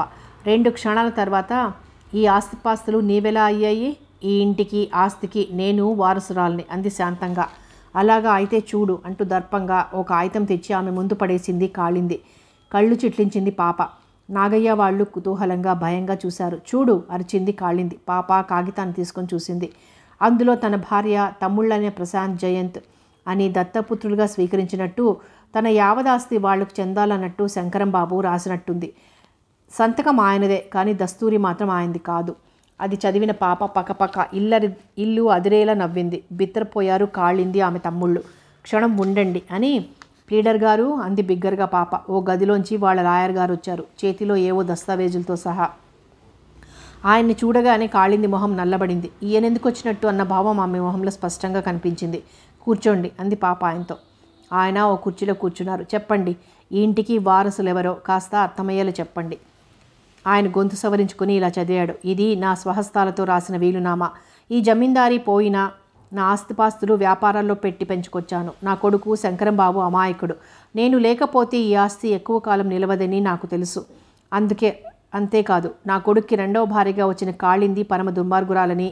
రెండు క్షణాల తర్వాత ఈ ఆస్తిపాస్తులు నీవెలా అయ్యాయి ఈ ఇంటికి ఆస్తికి నేను వారసురాల్ని అంది శాంతంగా అలాగా అయితే చూడు అంటూ దర్పంగా ఒక కాగితం తెచ్చి ఆమె ముందు పడేసింది కాళింది కళ్ళు చిట్లించింది పాప నాగయ్య వాళ్ళు కుతూహలంగా భయంగా చూశారు చూడు అరిచింది కాళింది పాప కాగితాన్ని తీసుకొని చూసింది అందులో తన భార్య తమ్ముళ్ళనే ప్రశాంత్ జయంత్ అని దత్తపుత్రులుగా స్వీకరించినట్టు తన యావదాస్తి వాళ్లకు చెందాలన్నట్టు శంకరంబాబు రాసినట్టుంది సంతకం ఆయనదే కానీ దస్తూరి మాత్రం ఆయనది కాదు అది చదివిన పాప పక్కపక్క ఇల్లరి ఇల్లు అదిరేలా నవ్వింది బిత్తరపోయారు కాళ్ళింది ఆమె తమ్ముళ్ళు క్షణం ఉండండి అని ప్లీడర్ గారు అంది బిగ్గరగా పాప ఓ గదిలోంచి వాళ్ళ లాయర్ గారు వచ్చారు చేతిలో ఏవో దస్తావేజులతో సహా ఆయన్ని చూడగానే కాళింది మొహం నల్లబడింది ఈయనెందుకు వచ్చినట్టు అన్న భావం ఆమె మొహంలో స్పష్టంగా కనిపించింది కూర్చోండి అంది పాప ఆయనతో ఆయన ఓ కుర్చీలో కూర్చున్నారు చెప్పండి ఈ ఇంటికి వారసులు ఎవరో కాస్త అర్థమయ్యేలా చెప్పండి ఆయన గొంతు సవరించుకుని ఇలా చదివాడు ఇది నా స్వహస్తాలతో రాసిన వీలునామా ఈ జమీందారీ పోయినా నా ఆస్తిపాస్తులు వ్యాపారాల్లో పెట్టి పెంచుకొచ్చాను నా కొడుకు శంకరంబాబు అమాయకుడు నేను లేకపోతే ఈ ఆస్తి ఎక్కువ కాలం నిలవదని నాకు తెలుసు అందుకే అంతేకాదు నా కొడుక్కి రెండవ భారీగా వచ్చిన కాళింది పరమ దుర్మార్గురాలని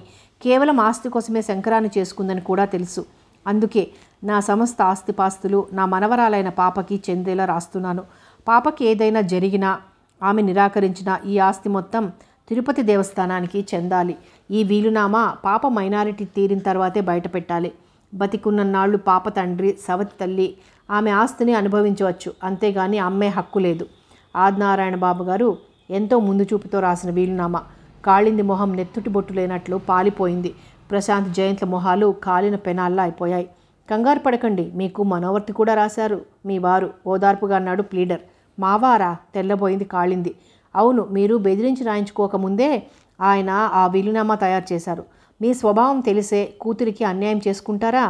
కేవలం ఆస్తి కోసమే శంకరాన్ని చేసుకుందని కూడా తెలుసు అందుకే నా సమస్త ఆస్తిపాస్తులు నా మనవరాలైన పాపకి చెందేలా రాస్తున్నాను పాపకి ఏదైనా జరిగినా ఆమె నిరాకరించిన ఈ ఆస్తి మొత్తం తిరుపతి దేవస్థానానికి చెందాలి ఈ వీలునామా పాప మైనారిటీ తీరిన తర్వాతే బయటపెట్టాలి బతికున్న నాళ్ళు పాప తండ్రి సవతి తల్లి ఆమె ఆస్తిని అనుభవించవచ్చు అంతేగాని అమ్మే హక్కు లేదు ఆదినారాయణ బాబు గారు ఎంతో ముందు చూపుతో రాసిన వీలునామా కాళింది మొహం నెత్తుటి బొట్టు లేనట్లు పాలిపోయింది ప్రశాంత్ జయంత్ల మొహాలు కాలిన పెనాల్లా అయిపోయాయి కంగారు పడకండి మీకు మనోవర్తి కూడా రాశారు మీ వారు ఓదార్పుగా అన్నాడు ప్లీడర్ మావారా తెల్లబోయింది కాళింది అవును మీరు బెదిరించి రాయించుకోకముందే ఆయన ఆ విలీనామా తయారు చేశారు మీ స్వభావం తెలిసే కూతురికి అన్యాయం చేసుకుంటారా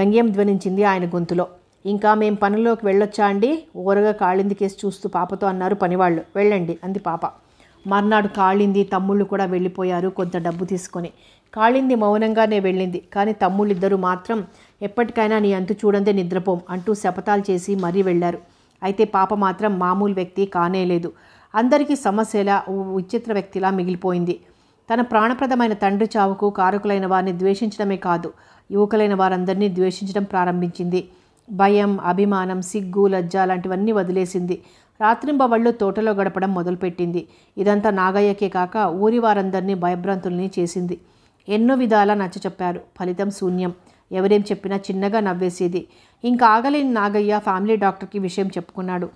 వ్యంగ్యం ధ్వనించింది ఆయన గొంతులో ఇంకా మేం పనుల్లోకి వెళ్ళొచ్చా అండి ఓరగా కాళింది కేసు చూస్తూ పాపతో అన్నారు పనివాళ్ళు వెళ్ళండి అంది పాప మర్నాడు కాళింది తమ్ముళ్ళు కూడా వెళ్ళిపోయారు కొంత డబ్బు తీసుకొని కాళింది మౌనంగానే వెళ్ళింది కానీ తమ్ముళ్ళిద్దరూ మాత్రం ఎప్పటికైనా నీ అంతు చూడందే నిద్రపోం అంటూ శపథాలు చేసి మరీ వెళ్ళారు అయితే పాప మాత్రం మామూలు వ్యక్తి కానేలేదు అందరికీ సమస్యలా విచిత్ర వ్యక్తిలా మిగిలిపోయింది తన ప్రాణప్రదమైన తండ్రి చావుకు కారకులైన వారిని ద్వేషించడమే కాదు యువకులైన వారందరినీ ద్వేషించడం ప్రారంభించింది భయం అభిమానం సిగ్గు లజ్జ లాంటివన్నీ వదిలేసింది రాత్రింబవళ్ళు తోటలో గడపడం మొదలుపెట్టింది ఇదంతా నాగయ్యకే కాక ఊరి వారందరినీ భయభ్రాంతుల్ని చేసింది ఎన్నో విధాలా నచ్చ చెప్పారు ఫలితం శూన్యం ఎవరేం చెప్పినా చిన్నగా నవ్వేసేది ఇంకా ఆగలేని నాగయ్య ఫ్యామిలీ డాక్టర్కి విషయం చెప్పుకున్నాడు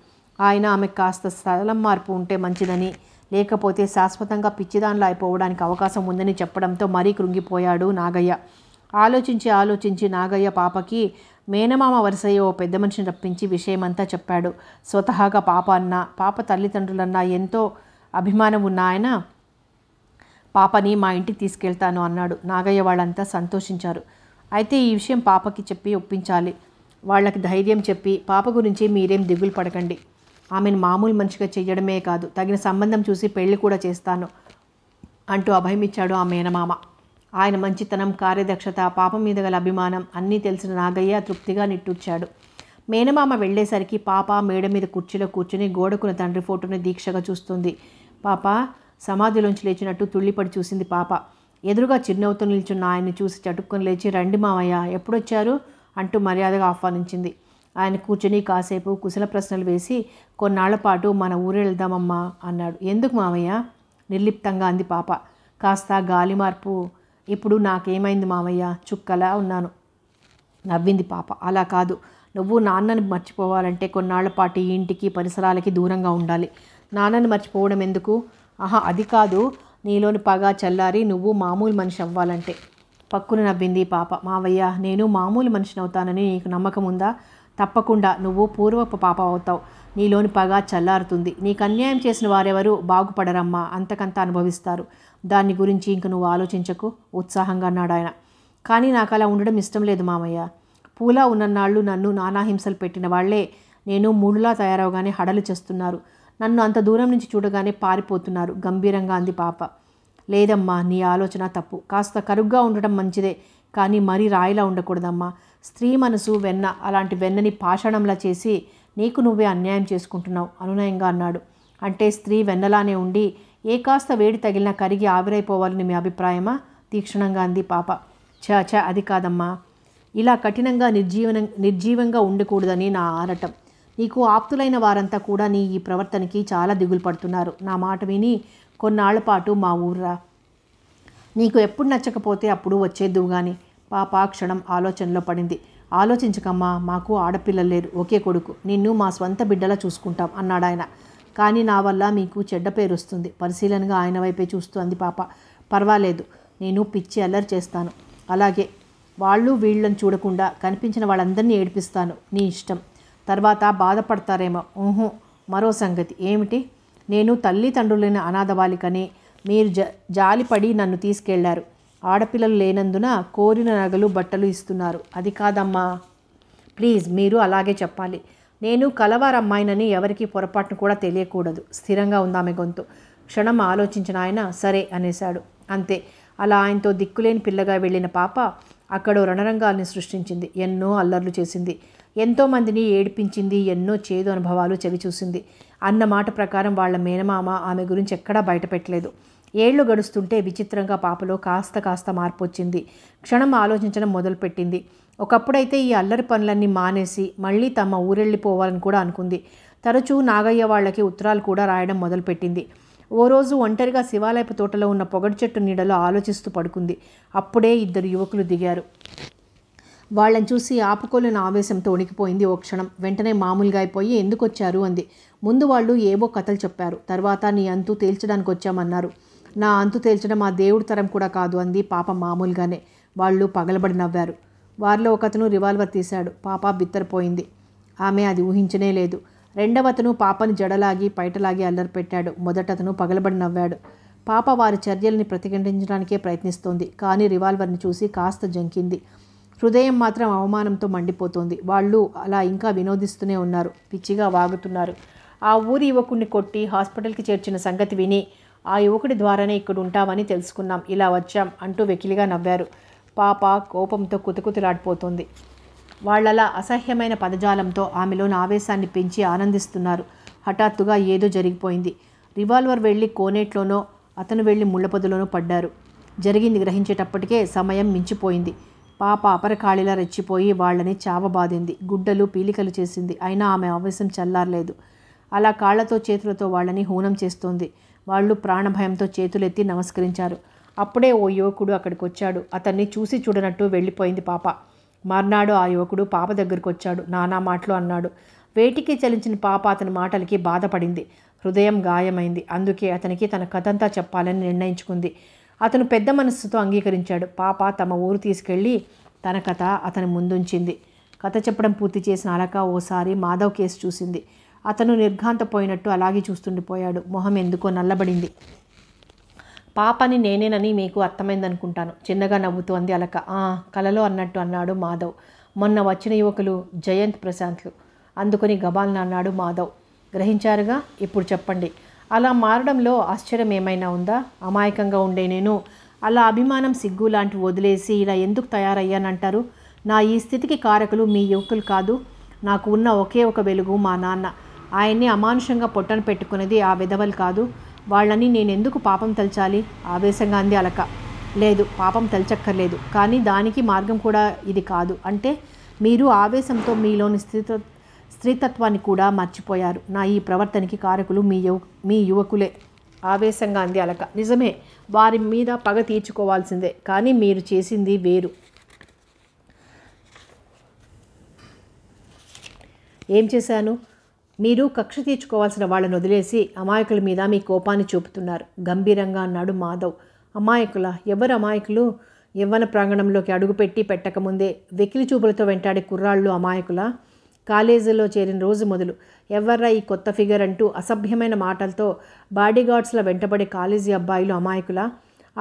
ఆయన ఆమెకు కాస్త స్థలం మార్పు ఉంటే మంచిదని లేకపోతే శాశ్వతంగా పిచ్చిదానులు అయిపోవడానికి అవకాశం ఉందని చెప్పడంతో మరీ కృంగిపోయాడు నాగయ్య ఆలోచించి ఆలోచించి నాగయ్య పాపకి మేనమామ వరుసయ్య ఓ పెద్ద మనిషిని రప్పించి విషయమంతా చెప్పాడు స్వతహాగా పాప అన్న పాప తల్లిదండ్రులన్నా ఎంతో అభిమానం ఉన్న ఆయన పాపని మా ఇంటికి తీసుకెళ్తాను అన్నాడు నాగయ్య వాళ్ళంతా సంతోషించారు అయితే ఈ విషయం పాపకి చెప్పి ఒప్పించాలి వాళ్ళకి ధైర్యం చెప్పి పాప గురించి మీరేం దిగులు పడకండి ఆమెను మామూలు మనిషిగా చేయడమే కాదు తగిన సంబంధం చూసి పెళ్లి కూడా చేస్తాను అంటూ అభయమిచ్చాడు ఆ మేనమామ ఆయన మంచితనం కార్యదక్షత పాపం మీద గల అభిమానం అన్నీ తెలిసిన నాగయ్య తృప్తిగా నిట్టూర్చాడు మేనమామ వెళ్లేసరికి పాప మేడ మీద కుర్చీలో కూర్చుని గోడకున్న తండ్రి ఫోటోని దీక్షగా చూస్తుంది పాప సమాధిలోంచి లేచినట్టు తుళ్ళిపడి చూసింది పాప ఎదురుగా చిరునవ్వుతో నిల్చున్న ఆయన్ని చూసి చటుక్కొని లేచి రండి మావయ్య ఎప్పుడొచ్చారు అంటూ మర్యాదగా ఆహ్వానించింది ఆయన కూర్చుని కాసేపు కుశల ప్రశ్నలు వేసి కొన్నాళ్ల పాటు మన వెళ్దామమ్మా అన్నాడు ఎందుకు మావయ్య నిర్లిప్తంగా అంది పాప కాస్త గాలి మార్పు ఇప్పుడు నాకేమైంది మామయ్య చుక్కలా ఉన్నాను నవ్వింది పాప అలా కాదు నువ్వు నాన్నని మర్చిపోవాలంటే కొన్నాళ్ల పాటు ఇంటికి పరిసరాలకి దూరంగా ఉండాలి నాన్నని మర్చిపోవడం ఎందుకు ఆహా అది కాదు నీలోని పగ చల్లారి నువ్వు మామూలు మనిషి అవ్వాలంటే పక్కున నవ్వింది పాప మావయ్య నేను మామూలు మనిషిని అవుతానని నీకు నమ్మకం ఉందా తప్పకుండా నువ్వు పూర్వపు పాప అవుతావు నీలోని పగ చల్లారుతుంది నీకు అన్యాయం చేసిన వారెవరు బాగుపడరమ్మా అంతకంత అనుభవిస్తారు దాన్ని గురించి ఇంక నువ్వు ఆలోచించకు ఉత్సాహంగా అన్నాడు ఆయన కానీ నాకు అలా ఉండడం ఇష్టం లేదు మామయ్య పూలా ఉన్నన్నాళ్ళు నన్ను నానాహింసలు పెట్టిన వాళ్లే నేను మూడులా తయారవగానే హడలు చేస్తున్నారు నన్ను అంత దూరం నుంచి చూడగానే పారిపోతున్నారు గంభీరంగా అంది పాప లేదమ్మా నీ ఆలోచన తప్పు కాస్త కరుగ్గా ఉండటం మంచిదే కానీ మరీ రాయిలా ఉండకూడదమ్మా స్త్రీ మనసు వెన్న అలాంటి వెన్నని పాషాణంలా చేసి నీకు నువ్వే అన్యాయం చేసుకుంటున్నావు అనునయంగా అన్నాడు అంటే స్త్రీ వెన్నలానే ఉండి ఏ కాస్త వేడి తగిలినా కరిగి ఆవిరైపోవాలని మీ అభిప్రాయమా తీక్షణంగా అంది పాప చ చ అది కాదమ్మా ఇలా కఠినంగా నిర్జీవన నిర్జీవంగా ఉండకూడదని నా ఆరటం నీకు ఆప్తులైన వారంతా కూడా నీ ఈ ప్రవర్తనకి చాలా దిగులు పడుతున్నారు నా మాట విని కొన్నాళ్ళ పాటు మా ఊర్రా నీకు ఎప్పుడు నచ్చకపోతే అప్పుడు వచ్చేద్దువు కానీ పాప క్షణం ఆలోచనలో పడింది ఆలోచించకమ్మా మాకు ఆడపిల్లలు లేరు ఒకే కొడుకు నిన్ను మా స్వంత బిడ్డలా చూసుకుంటాం అన్నాడాయన కానీ నా వల్ల మీకు చెడ్డ పేరు వస్తుంది పరిశీలనగా ఆయన వైపే చూస్తూ అంది పాప పర్వాలేదు నేను పిచ్చి అల్లరి చేస్తాను అలాగే వాళ్ళు వీళ్ళని చూడకుండా కనిపించిన వాళ్ళందరినీ ఏడిపిస్తాను నీ ఇష్టం తర్వాత బాధపడతారేమో ఊహు మరో సంగతి ఏమిటి నేను తల్లిదండ్రులైన అనాథబాలికని మీరు జ జాలిపడి నన్ను తీసుకెళ్లారు ఆడపిల్లలు లేనందున కోరిన నగలు బట్టలు ఇస్తున్నారు అది కాదమ్మా ప్లీజ్ మీరు అలాగే చెప్పాలి నేను కలవారమ్మాయినని ఎవరికీ పొరపాటును కూడా తెలియకూడదు స్థిరంగా ఉందామె గొంతు క్షణం ఆలోచించిన ఆయన సరే అనేశాడు అంతే అలా ఆయనతో దిక్కులేని పిల్లగా వెళ్ళిన పాప అక్కడో రణరంగాల్ని సృష్టించింది ఎన్నో అల్లర్లు చేసింది ఎంతోమందిని ఏడిపించింది ఎన్నో చేదు అనుభవాలు చవిచూసింది అన్న మాట ప్రకారం వాళ్ళ మేనమామ ఆమె గురించి ఎక్కడా బయటపెట్టలేదు ఏళ్లు గడుస్తుంటే విచిత్రంగా పాపలో కాస్త కాస్త మార్పు వచ్చింది క్షణం ఆలోచించడం మొదలుపెట్టింది ఒకప్పుడైతే ఈ అల్లరి పనులన్నీ మానేసి మళ్ళీ తమ ఊరెళ్ళిపోవాలని కూడా అనుకుంది తరచూ నాగయ్య వాళ్ళకి ఉత్తరాలు కూడా రాయడం మొదలుపెట్టింది ఓ రోజు ఒంటరిగా శివాలయపు తోటలో ఉన్న పొగడి చెట్టు నీడలో ఆలోచిస్తూ పడుకుంది అప్పుడే ఇద్దరు యువకులు దిగారు వాళ్ళని చూసి ఆపుకోలేని ఆవేశంతో ఉనికిపోయింది ఓ క్షణం వెంటనే మామూలుగా అయిపోయి ఎందుకు వచ్చారు అంది ముందు వాళ్ళు ఏవో కథలు చెప్పారు తర్వాత నీ అంతు తేల్చడానికి వచ్చామన్నారు నా అంతు తేల్చడం ఆ దేవుడి తరం కూడా కాదు అంది పాప మామూలుగానే వాళ్ళు పగలబడి నవ్వారు వారిలో ఒకతను రివాల్వర్ తీశాడు పాప బిత్తరపోయింది ఆమె అది ఊహించనే లేదు రెండవతను పాపను జడలాగి పైటలాగి అల్లరి పెట్టాడు మొదటతను పగలబడి నవ్వాడు పాప వారి చర్యల్ని ప్రతిఘటించడానికే ప్రయత్నిస్తోంది కానీ రివాల్వర్ని చూసి కాస్త జంకింది హృదయం మాత్రం అవమానంతో మండిపోతోంది వాళ్ళు అలా ఇంకా వినోదిస్తూనే ఉన్నారు పిచ్చిగా వాగుతున్నారు ఆ ఊరి యువకుడిని కొట్టి హాస్పిటల్కి చేర్చిన సంగతి విని ఆ యువకుడి ద్వారానే ఇక్కడ ఉంటామని తెలుసుకున్నాం ఇలా వచ్చాం అంటూ వెకిలిగా నవ్వారు పాప కోపంతో కుతకుతలాడిపోతుంది వాళ్ళలా అసహ్యమైన పదజాలంతో ఆమెలోని ఆవేశాన్ని పెంచి ఆనందిస్తున్నారు హఠాత్తుగా ఏదో జరిగిపోయింది రివాల్వర్ వెళ్ళి కోనేట్లోనో అతను వెళ్ళి ముళ్ళపదులోనో పడ్డారు జరిగింది గ్రహించేటప్పటికే సమయం మించిపోయింది పాప అపరకాళిలా రెచ్చిపోయి వాళ్ళని చావబాదింది గుడ్డలు పీలికలు చేసింది అయినా ఆమె ఆవేశం చల్లారలేదు అలా కాళ్లతో చేతులతో వాళ్ళని హూనం చేస్తోంది వాళ్ళు ప్రాణభయంతో చేతులెత్తి నమస్కరించారు అప్పుడే ఓ యువకుడు అక్కడికి వచ్చాడు అతన్ని చూసి చూడనట్టు వెళ్ళిపోయింది పాప మర్నాడు ఆ యువకుడు పాప దగ్గరికి వచ్చాడు నానా మాటలు అన్నాడు వేటికి చలించిన పాప అతని మాటలకి బాధపడింది హృదయం గాయమైంది అందుకే అతనికి తన కథంతా చెప్పాలని నిర్ణయించుకుంది అతను పెద్ద మనస్సుతో అంగీకరించాడు పాప తమ ఊరు తీసుకెళ్ళి తన కథ అతని ముందుంచింది కథ చెప్పడం పూర్తి చేసిన అలక ఓసారి మాధవ్ కేసు చూసింది అతను నిర్ఘాంతపోయినట్టు అలాగే చూస్తుండిపోయాడు మొహం ఎందుకో నల్లబడింది పాపని నేనేనని మీకు అర్థమైందనుకుంటాను చిన్నగా నవ్వుతూ అంది అలక కలలో అన్నట్టు అన్నాడు మాధవ్ మొన్న వచ్చిన యువకులు జయంత్ ప్రశాంత్లు అందుకొని గబాల్ని అన్నాడు మాధవ్ గ్రహించారుగా ఇప్పుడు చెప్పండి అలా మారడంలో ఆశ్చర్యం ఏమైనా ఉందా అమాయకంగా ఉండే నేను అలా అభిమానం సిగ్గు లాంటి వదిలేసి ఇలా ఎందుకు తయారయ్యానంటారు నా ఈ స్థితికి కారకులు మీ యువకులు కాదు నాకు ఉన్న ఒకే ఒక వెలుగు మా నాన్న ఆయన్ని అమానుషంగా పొట్టను పెట్టుకునేది ఆ విధవలు కాదు వాళ్ళని నేనెందుకు పాపం తలచాలి ఆవేశంగా అంది అలక లేదు పాపం తలచక్కర్లేదు కానీ దానికి మార్గం కూడా ఇది కాదు అంటే మీరు ఆవేశంతో మీలోని స్త్రీత స్త్రీతత్వాన్ని కూడా మర్చిపోయారు నా ఈ ప్రవర్తనకి కారకులు మీ యువ మీ యువకులే ఆవేశంగా అంది అలక నిజమే వారి మీద పగ తీర్చుకోవాల్సిందే కానీ మీరు చేసింది వేరు ఏం చేశాను మీరు కక్ష తీర్చుకోవాల్సిన వాళ్ళని వదిలేసి అమాయకుల మీద మీ కోపాన్ని చూపుతున్నారు గంభీరంగా అన్నాడు మాధవ్ అమాయకుల ఎవరు అమాయకులు యవ్వన ప్రాంగణంలోకి అడుగుపెట్టి పెట్టకముందే వెకిలి చూపులతో వెంటాడే కుర్రాళ్ళు అమాయకుల కాలేజీలో చేరిన రోజు మొదలు ఎవర్రా ఈ కొత్త ఫిగర్ అంటూ అసభ్యమైన మాటలతో బాడీగార్డ్స్లో వెంటబడే కాలేజీ అబ్బాయిలు అమాయకుల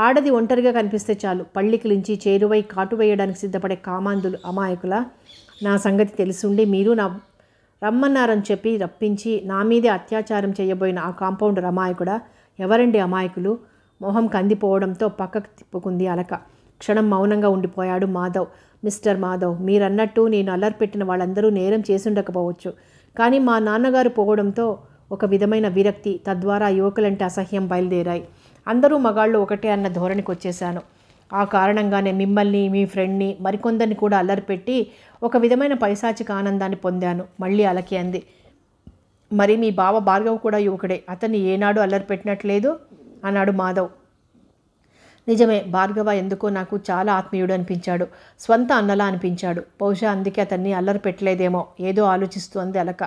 ఆడది ఒంటరిగా కనిపిస్తే చాలు పళ్ళికిలించి చేరువై కాటు వేయడానికి సిద్ధపడే కామాంధులు అమాయకుల నా సంగతి తెలిసి ఉండి మీరు నా రమ్మన్నారని చెప్పి రప్పించి నా మీదే అత్యాచారం చేయబోయిన ఆ కాంపౌండర్ అమాయకుడ ఎవరండి అమాయకులు మొహం కందిపోవడంతో పక్కకు తిప్పుకుంది అలక క్షణం మౌనంగా ఉండిపోయాడు మాధవ్ మిస్టర్ మాధవ్ మీరన్నట్టు నేను అల్లరి పెట్టిన వాళ్ళందరూ నేరం చేసుండకపోవచ్చు కానీ మా నాన్నగారు పోవడంతో ఒక విధమైన విరక్తి తద్వారా యువకులంటే అసహ్యం బయలుదేరాయి అందరూ మగాళ్ళు ఒకటే అన్న ధోరణికి వచ్చేశాను ఆ కారణంగానే మిమ్మల్ని మీ ఫ్రెండ్ని మరికొందరిని కూడా అల్లరిపెట్టి ఒక విధమైన పైశాచిక ఆనందాన్ని పొందాను మళ్ళీ అలకి అంది మరి మీ బావ భార్గవ్ కూడా యువకుడే అతన్ని ఏనాడు అల్లరి పెట్టినట్లేదు అన్నాడు మాధవ్ నిజమే భార్గవ ఎందుకో నాకు చాలా ఆత్మీయుడు అనిపించాడు స్వంత అన్నలా అనిపించాడు బహుశా అందుకే అతన్ని అల్లరి పెట్టలేదేమో ఏదో ఆలోచిస్తూ అంది అలక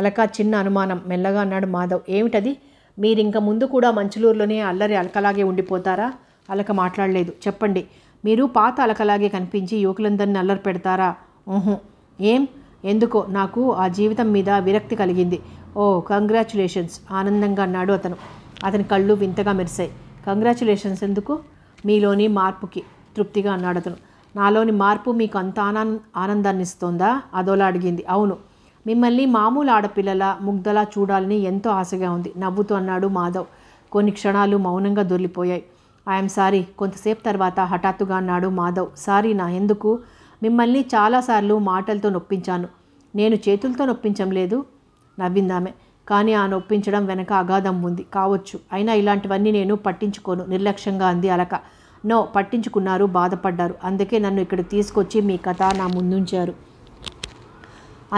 అలక చిన్న అనుమానం మెల్లగా అన్నాడు మాధవ్ ఏమిటది మీరింక ముందు కూడా మంచులూరులోనే అల్లరి అలకలాగే ఉండిపోతారా అలక మాట్లాడలేదు చెప్పండి మీరు పాత అలకలాగే కనిపించి యువకులందరినీ అల్లరి పెడతారా ఊహు ఏం ఎందుకో నాకు ఆ జీవితం మీద విరక్తి కలిగింది ఓ కంగ్రాచులేషన్స్ ఆనందంగా అన్నాడు అతను అతని కళ్ళు వింతగా మెరిశాయి కంగ్రాచులేషన్స్ ఎందుకు మీలోని మార్పుకి తృప్తిగా అన్నాడు అతను నాలోని మార్పు మీకు అంత ఆనం ఆనందాన్ని ఇస్తోందా అదోలా అడిగింది అవును మిమ్మల్ని మామూలు ఆడపిల్లల ముగ్ధలా చూడాలని ఎంతో ఆశగా ఉంది నవ్వుతూ అన్నాడు మాధవ్ కొన్ని క్షణాలు మౌనంగా దొరికిపోయాయి ఐఎమ్ సారీ కొంతసేపు తర్వాత హఠాత్తుగా అన్నాడు మాధవ్ సారీ నా ఎందుకు మిమ్మల్ని చాలాసార్లు మాటలతో నొప్పించాను నేను చేతులతో లేదు నవ్విందామె కానీ ఆ నొప్పించడం వెనక అగాధం ఉంది కావచ్చు అయినా ఇలాంటివన్నీ నేను పట్టించుకోను నిర్లక్ష్యంగా అంది అలక నో పట్టించుకున్నారు బాధపడ్డారు అందుకే నన్ను ఇక్కడ తీసుకొచ్చి మీ కథ నా ముందుంచారు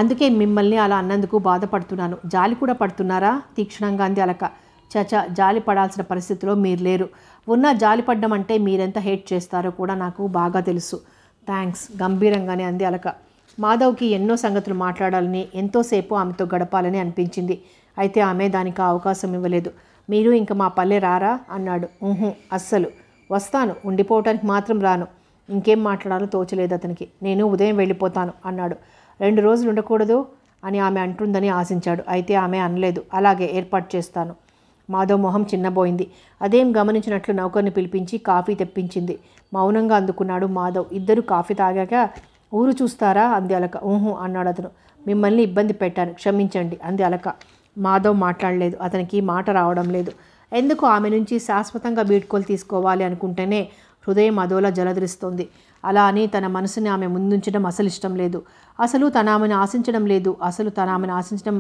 అందుకే మిమ్మల్ని అలా అన్నందుకు బాధపడుతున్నాను జాలి కూడా పడుతున్నారా తీక్షణంగా అంది అలక చచ జాలి పడాల్సిన పరిస్థితిలో మీరు లేరు ఉన్నా జాలిపడ్డం అంటే మీరెంత హేట్ చేస్తారో కూడా నాకు బాగా తెలుసు థ్యాంక్స్ గంభీరంగానే అంది అలక మాధవ్కి ఎన్నో సంగతులు మాట్లాడాలని ఎంతోసేపు ఆమెతో గడపాలని అనిపించింది అయితే ఆమె దానికి అవకాశం ఇవ్వలేదు మీరు ఇంక మా పల్లె రారా అన్నాడు ఊహు అస్సలు వస్తాను ఉండిపోవటానికి మాత్రం రాను ఇంకేం మాట్లాడాలో తోచలేదు అతనికి నేను ఉదయం వెళ్ళిపోతాను అన్నాడు రెండు రోజులు ఉండకూడదు అని ఆమె అంటుందని ఆశించాడు అయితే ఆమె అనలేదు అలాగే ఏర్పాటు చేస్తాను మాధవ్ మొహం చిన్నబోయింది అదేం గమనించినట్లు నౌకర్ని పిలిపించి కాఫీ తెప్పించింది మౌనంగా అందుకున్నాడు మాధవ్ ఇద్దరు కాఫీ తాగాక ఊరు చూస్తారా అంది అలక ఊహు అన్నాడు అతను మిమ్మల్ని ఇబ్బంది పెట్టాను క్షమించండి అంది అలక మాధవ్ మాట్లాడలేదు అతనికి మాట రావడం లేదు ఎందుకు ఆమె నుంచి శాశ్వతంగా బీడ్కోలు తీసుకోవాలి అనుకుంటేనే హృదయం అదోలా జలధరిస్తోంది అలా అని తన మనసుని ఆమె ముందుంచడం అసలు ఇష్టం లేదు అసలు తన ఆమెను ఆశించడం లేదు అసలు తన ఆమెను ఆశించడం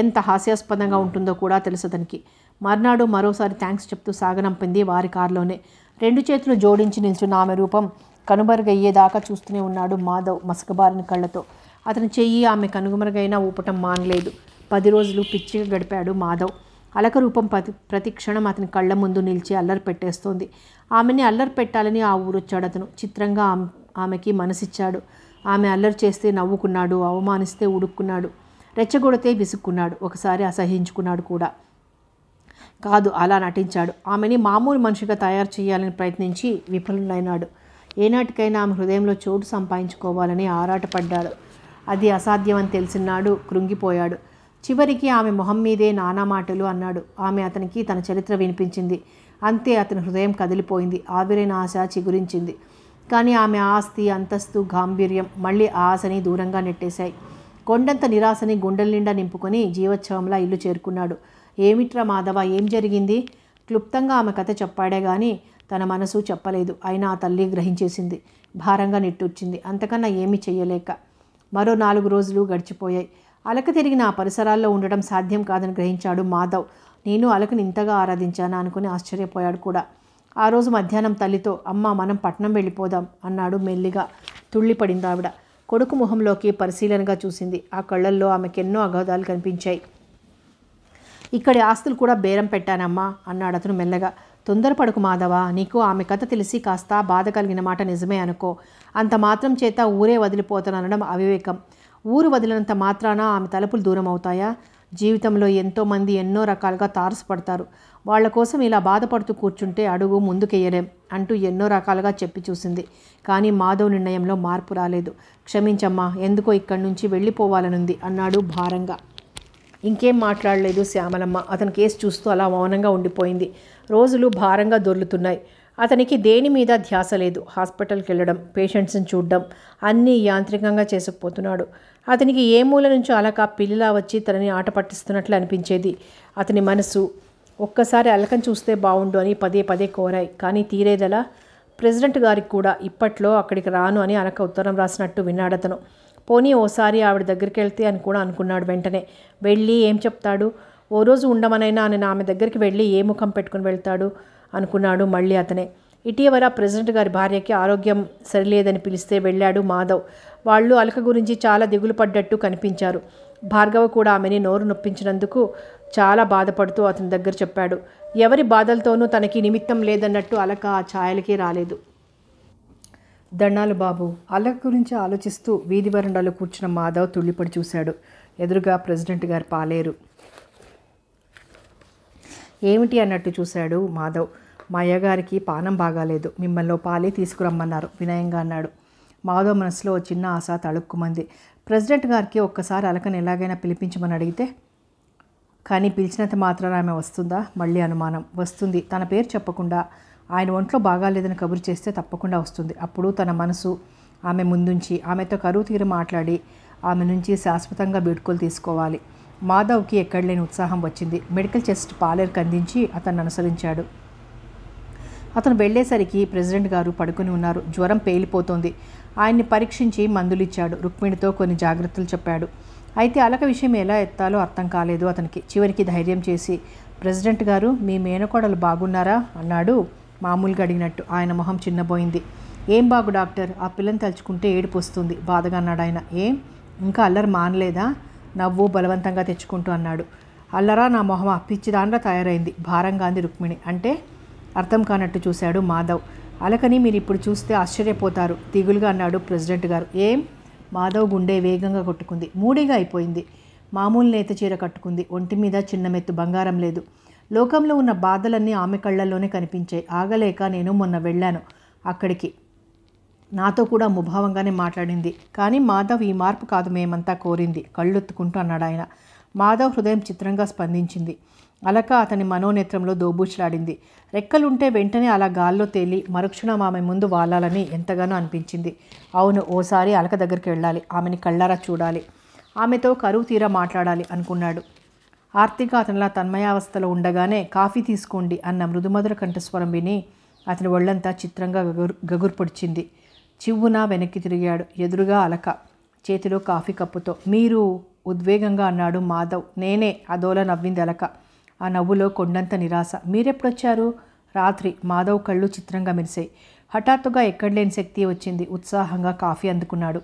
ఎంత హాస్యాస్పదంగా ఉంటుందో కూడా తెలుసు అతనికి మర్నాడు మరోసారి థ్యాంక్స్ చెప్తూ సాగనంపింది వారి కారులోనే రెండు చేతులు జోడించి నిల్చున్న ఆమె రూపం కనుమరుగయ్యేదాకా చూస్తూనే ఉన్నాడు మాధవ్ మసకబారిన కళ్ళతో అతను చెయ్యి ఆమె కనుమరుగైనా ఊపటం మానలేదు పది రోజులు పిచ్చిగా గడిపాడు మాధవ్ అలక రూపం ప్రతి ప్రతి క్షణం అతని కళ్ళ ముందు నిలిచి అల్లరి పెట్టేస్తోంది ఆమెని అల్లరి పెట్టాలని ఆ ఊరొచ్చాడు అతను చిత్రంగా ఆమెకి మనసిచ్చాడు ఆమె అల్లరి చేస్తే నవ్వుకున్నాడు అవమానిస్తే ఉడుక్కున్నాడు రెచ్చగొడితే విసుక్కున్నాడు ఒకసారి అసహించుకున్నాడు కూడా కాదు అలా నటించాడు ఆమెని మామూలు మనిషిగా తయారు చేయాలని ప్రయత్నించి విఫలుడైనాడు ఏనాటికైనా ఆమె హృదయంలో చోటు సంపాదించుకోవాలని ఆరాటపడ్డాడు అది అసాధ్యమని తెలిసినాడు కృంగిపోయాడు చివరికి ఆమె మొహం మీదే నానా మాటలు అన్నాడు ఆమె అతనికి తన చరిత్ర వినిపించింది అంతే అతని హృదయం కదిలిపోయింది ఆవిరైన ఆశ చిగురించింది కానీ ఆమె ఆస్తి అంతస్తు గాంభీర్యం మళ్ళీ ఆ ఆశని దూరంగా నెట్టేశాయి కొండంత నిరాశని గుండెల నిండా నింపుకొని జీవోత్సవంలా ఇల్లు చేరుకున్నాడు ఏమిట్రా మాధవ ఏం జరిగింది క్లుప్తంగా ఆమె కథ చెప్పాడే కానీ తన మనసు చెప్పలేదు అయినా ఆ తల్లి గ్రహించేసింది భారంగా నిట్టూర్చింది అంతకన్నా ఏమీ చెయ్యలేక మరో నాలుగు రోజులు గడిచిపోయాయి అలక తిరిగిన ఆ పరిసరాల్లో ఉండడం సాధ్యం కాదని గ్రహించాడు మాధవ్ నేను అలకని ఇంతగా ఆరాధించాను అనుకుని ఆశ్చర్యపోయాడు కూడా ఆ రోజు మధ్యాహ్నం తల్లితో అమ్మ మనం పట్నం వెళ్ళిపోదాం అన్నాడు మెల్లిగా తుళ్ళిపడింది ఆవిడ కొడుకు ముఖంలోకి పరిశీలనగా చూసింది ఆ కళ్ళల్లో ఆమెకెన్నో అగాధాలు కనిపించాయి ఇక్కడి ఆస్తులు కూడా బేరం పెట్టానమ్మా అన్నాడు అతను మెల్లగా తొందరపడుకు మాధవ నీకు ఆమె కథ తెలిసి కాస్త బాధ కలిగిన మాట నిజమే అనుకో అంత మాత్రం చేత ఊరే వదిలిపోతాననడం అవివేకం ఊరు వదిలినంత మాత్రాన ఆమె తలుపులు దూరం అవుతాయా జీవితంలో ఎంతోమంది ఎన్నో రకాలుగా తారసుపడతారు వాళ్ళ కోసం ఇలా బాధపడుతూ కూర్చుంటే అడుగు ముందుకెయ్యలేం అంటూ ఎన్నో రకాలుగా చెప్పి చూసింది కానీ మాధవ్ నిర్ణయంలో మార్పు రాలేదు క్షమించమ్మా ఎందుకో ఇక్కడి నుంచి వెళ్ళిపోవాలనుంది అన్నాడు భారంగా ఇంకేం మాట్లాడలేదు శ్యామలమ్మ అతని కేసు చూస్తూ అలా మౌనంగా ఉండిపోయింది రోజులు భారంగా దొర్లుతున్నాయి అతనికి దేని మీద ధ్యాస లేదు హాస్పిటల్కి వెళ్ళడం పేషెంట్స్ని చూడడం అన్నీ యాంత్రికంగా చేసుకుపోతున్నాడు అతనికి ఏ మూల నుంచో అలక పిల్లిలా వచ్చి తనని ఆట పట్టిస్తున్నట్లు అనిపించేది అతని మనసు ఒక్కసారి అలకం చూస్తే బాగుండు అని పదే పదే కోరాయి కానీ తీరేదలా ప్రెసిడెంట్ గారికి కూడా ఇప్పట్లో అక్కడికి రాను అని అలక ఉత్తరం రాసినట్టు విన్నాడతను పోనీ ఓసారి ఆవిడ దగ్గరికి వెళ్తే అని కూడా అనుకున్నాడు వెంటనే వెళ్ళి ఏం చెప్తాడు ఓ రోజు ఉండమనైనా అని ఆమె దగ్గరికి వెళ్ళి ఏ ముఖం పెట్టుకుని వెళ్తాడు అనుకున్నాడు మళ్ళీ అతనే ఇటీవల ప్రెసిడెంట్ గారి భార్యకి ఆరోగ్యం సరిలేదని పిలిస్తే వెళ్ళాడు మాధవ్ వాళ్ళు అలక గురించి చాలా దిగులు పడ్డట్టు కనిపించారు భార్గవ కూడా ఆమెని నోరు నొప్పించినందుకు చాలా బాధపడుతూ అతని దగ్గర చెప్పాడు ఎవరి బాధలతోనూ తనకి నిమిత్తం లేదన్నట్టు అలక ఆ ఛాయలకి రాలేదు దణాలు బాబు అలక గురించి ఆలోచిస్తూ వీధి వరండాలో కూర్చున్న మాధవ్ తుళ్ళిపడి చూశాడు ఎదురుగా ప్రెసిడెంట్ గారు పాలేరు ఏమిటి అన్నట్టు చూశాడు మాధవ్ మా అయ్యగారికి పానం బాగాలేదు మిమ్మల్ని పాలే తీసుకురమ్మన్నారు వినయంగా అన్నాడు మాధవ్ మనసులో చిన్న ఆశ తళుక్కుమంది ప్రెసిడెంట్ గారికి ఒక్కసారి అలకను ఎలాగైనా పిలిపించమని అడిగితే కానీ పిలిచినంత మాత్రాన ఆమె వస్తుందా మళ్ళీ అనుమానం వస్తుంది తన పేరు చెప్పకుండా ఆయన ఒంట్లో బాగాలేదని కబురు చేస్తే తప్పకుండా వస్తుంది అప్పుడు తన మనసు ఆమె ముందుంచి ఆమెతో కరువు తీరు మాట్లాడి ఆమె నుంచి శాశ్వతంగా బీడ్కోలు తీసుకోవాలి మాధవ్కి ఎక్కడలేని ఉత్సాహం వచ్చింది మెడికల్ చెస్ట్ పాలేరు కందించి అతన్ని అనుసరించాడు అతను వెళ్ళేసరికి ప్రెసిడెంట్ గారు పడుకుని ఉన్నారు జ్వరం పేలిపోతుంది ఆయన్ని పరీక్షించి మందులు ఇచ్చాడు రుక్మిణితో కొన్ని జాగ్రత్తలు చెప్పాడు అయితే అలక విషయం ఎలా ఎత్తాలో అర్థం కాలేదు అతనికి చివరికి ధైర్యం చేసి ప్రెసిడెంట్ గారు మీ మేనకోడలు బాగున్నారా అన్నాడు మామూలుగా అడిగినట్టు ఆయన మొహం చిన్నబోయింది ఏం బాగు డాక్టర్ ఆ పిల్లని తలుచుకుంటే ఏడుపు వస్తుంది బాధగా అన్నాడు ఆయన ఏం ఇంకా అల్లరి మానలేదా నవ్వు బలవంతంగా తెచ్చుకుంటూ అన్నాడు అల్లరా నా మొహమా పిచ్చి తయారైంది భారంగా అంది రుక్మిణి అంటే అర్థం కానట్టు చూశాడు మాధవ్ అలకని మీరు ఇప్పుడు చూస్తే ఆశ్చర్యపోతారు దిగులుగా అన్నాడు ప్రెసిడెంట్ గారు ఏం మాధవ్ గుండె వేగంగా కొట్టుకుంది మూడిగా అయిపోయింది మామూలు నేత చీర కట్టుకుంది ఒంటి మీద చిన్న మెత్తు బంగారం లేదు లోకంలో ఉన్న బాధలన్నీ ఆమె కళ్ళల్లోనే కనిపించాయి ఆగలేక నేను మొన్న వెళ్ళాను అక్కడికి నాతో కూడా ముభావంగానే మాట్లాడింది కానీ మాధవ్ ఈ మార్పు కాదు మేమంతా కోరింది కళ్ళొత్తుకుంటూ అన్నాడు ఆయన మాధవ్ హృదయం చిత్రంగా స్పందించింది అలక అతని మనోనేత్రంలో దోబూచులాడింది రెక్కలుంటే వెంటనే అలా గాల్లో తేలి మరుక్షణం ఆమె ముందు వాలాలని ఎంతగానో అనిపించింది అవును ఓసారి అలక దగ్గరికి వెళ్ళాలి ఆమెని కళ్ళారా చూడాలి ఆమెతో కరువు తీరా మాట్లాడాలి అనుకున్నాడు ఆర్తిక అతనిలా తన్మయావస్థలో ఉండగానే కాఫీ తీసుకోండి అన్న మృదుమధుర కంఠస్వరం విని అతని ఒళ్ళంతా చిత్రంగా గగుర్ గగుర్పొడిచింది చివ్వున వెనక్కి తిరిగాడు ఎదురుగా అలక చేతిలో కాఫీ కప్పుతో మీరు ఉద్వేగంగా అన్నాడు మాధవ్ నేనే అదోల నవ్వింది అలక ఆ నవ్వులో కొండంత నిరాశ మీరెప్పుడొచ్చారు రాత్రి మాధవ్ కళ్ళు చిత్రంగా మెరిశాయి హఠాత్తుగా ఎక్కడలేని శక్తి వచ్చింది ఉత్సాహంగా కాఫీ అందుకున్నాడు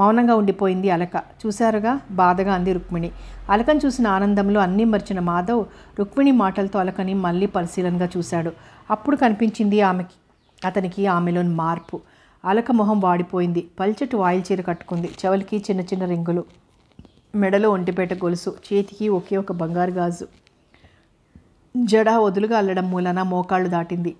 మౌనంగా ఉండిపోయింది అలక చూశారుగా బాధగా అంది రుక్మిణి అలకను చూసిన ఆనందంలో అన్నీ మర్చిన మాధవ్ రుక్మిణి మాటలతో అలకని మళ్ళీ పరిశీలనగా చూశాడు అప్పుడు కనిపించింది ఆమెకి అతనికి ఆమెలోని మార్పు అలక మొహం వాడిపోయింది పల్చటి వాయిల్ చీర కట్టుకుంది చెవులకి చిన్న చిన్న రింగులు మెడలో ఒంటిపేట గొలుసు చేతికి ఒకే ఒక బంగారు గాజు జడ వదులుగా అల్లడం మూలన మోకాళ్ళు దాటింది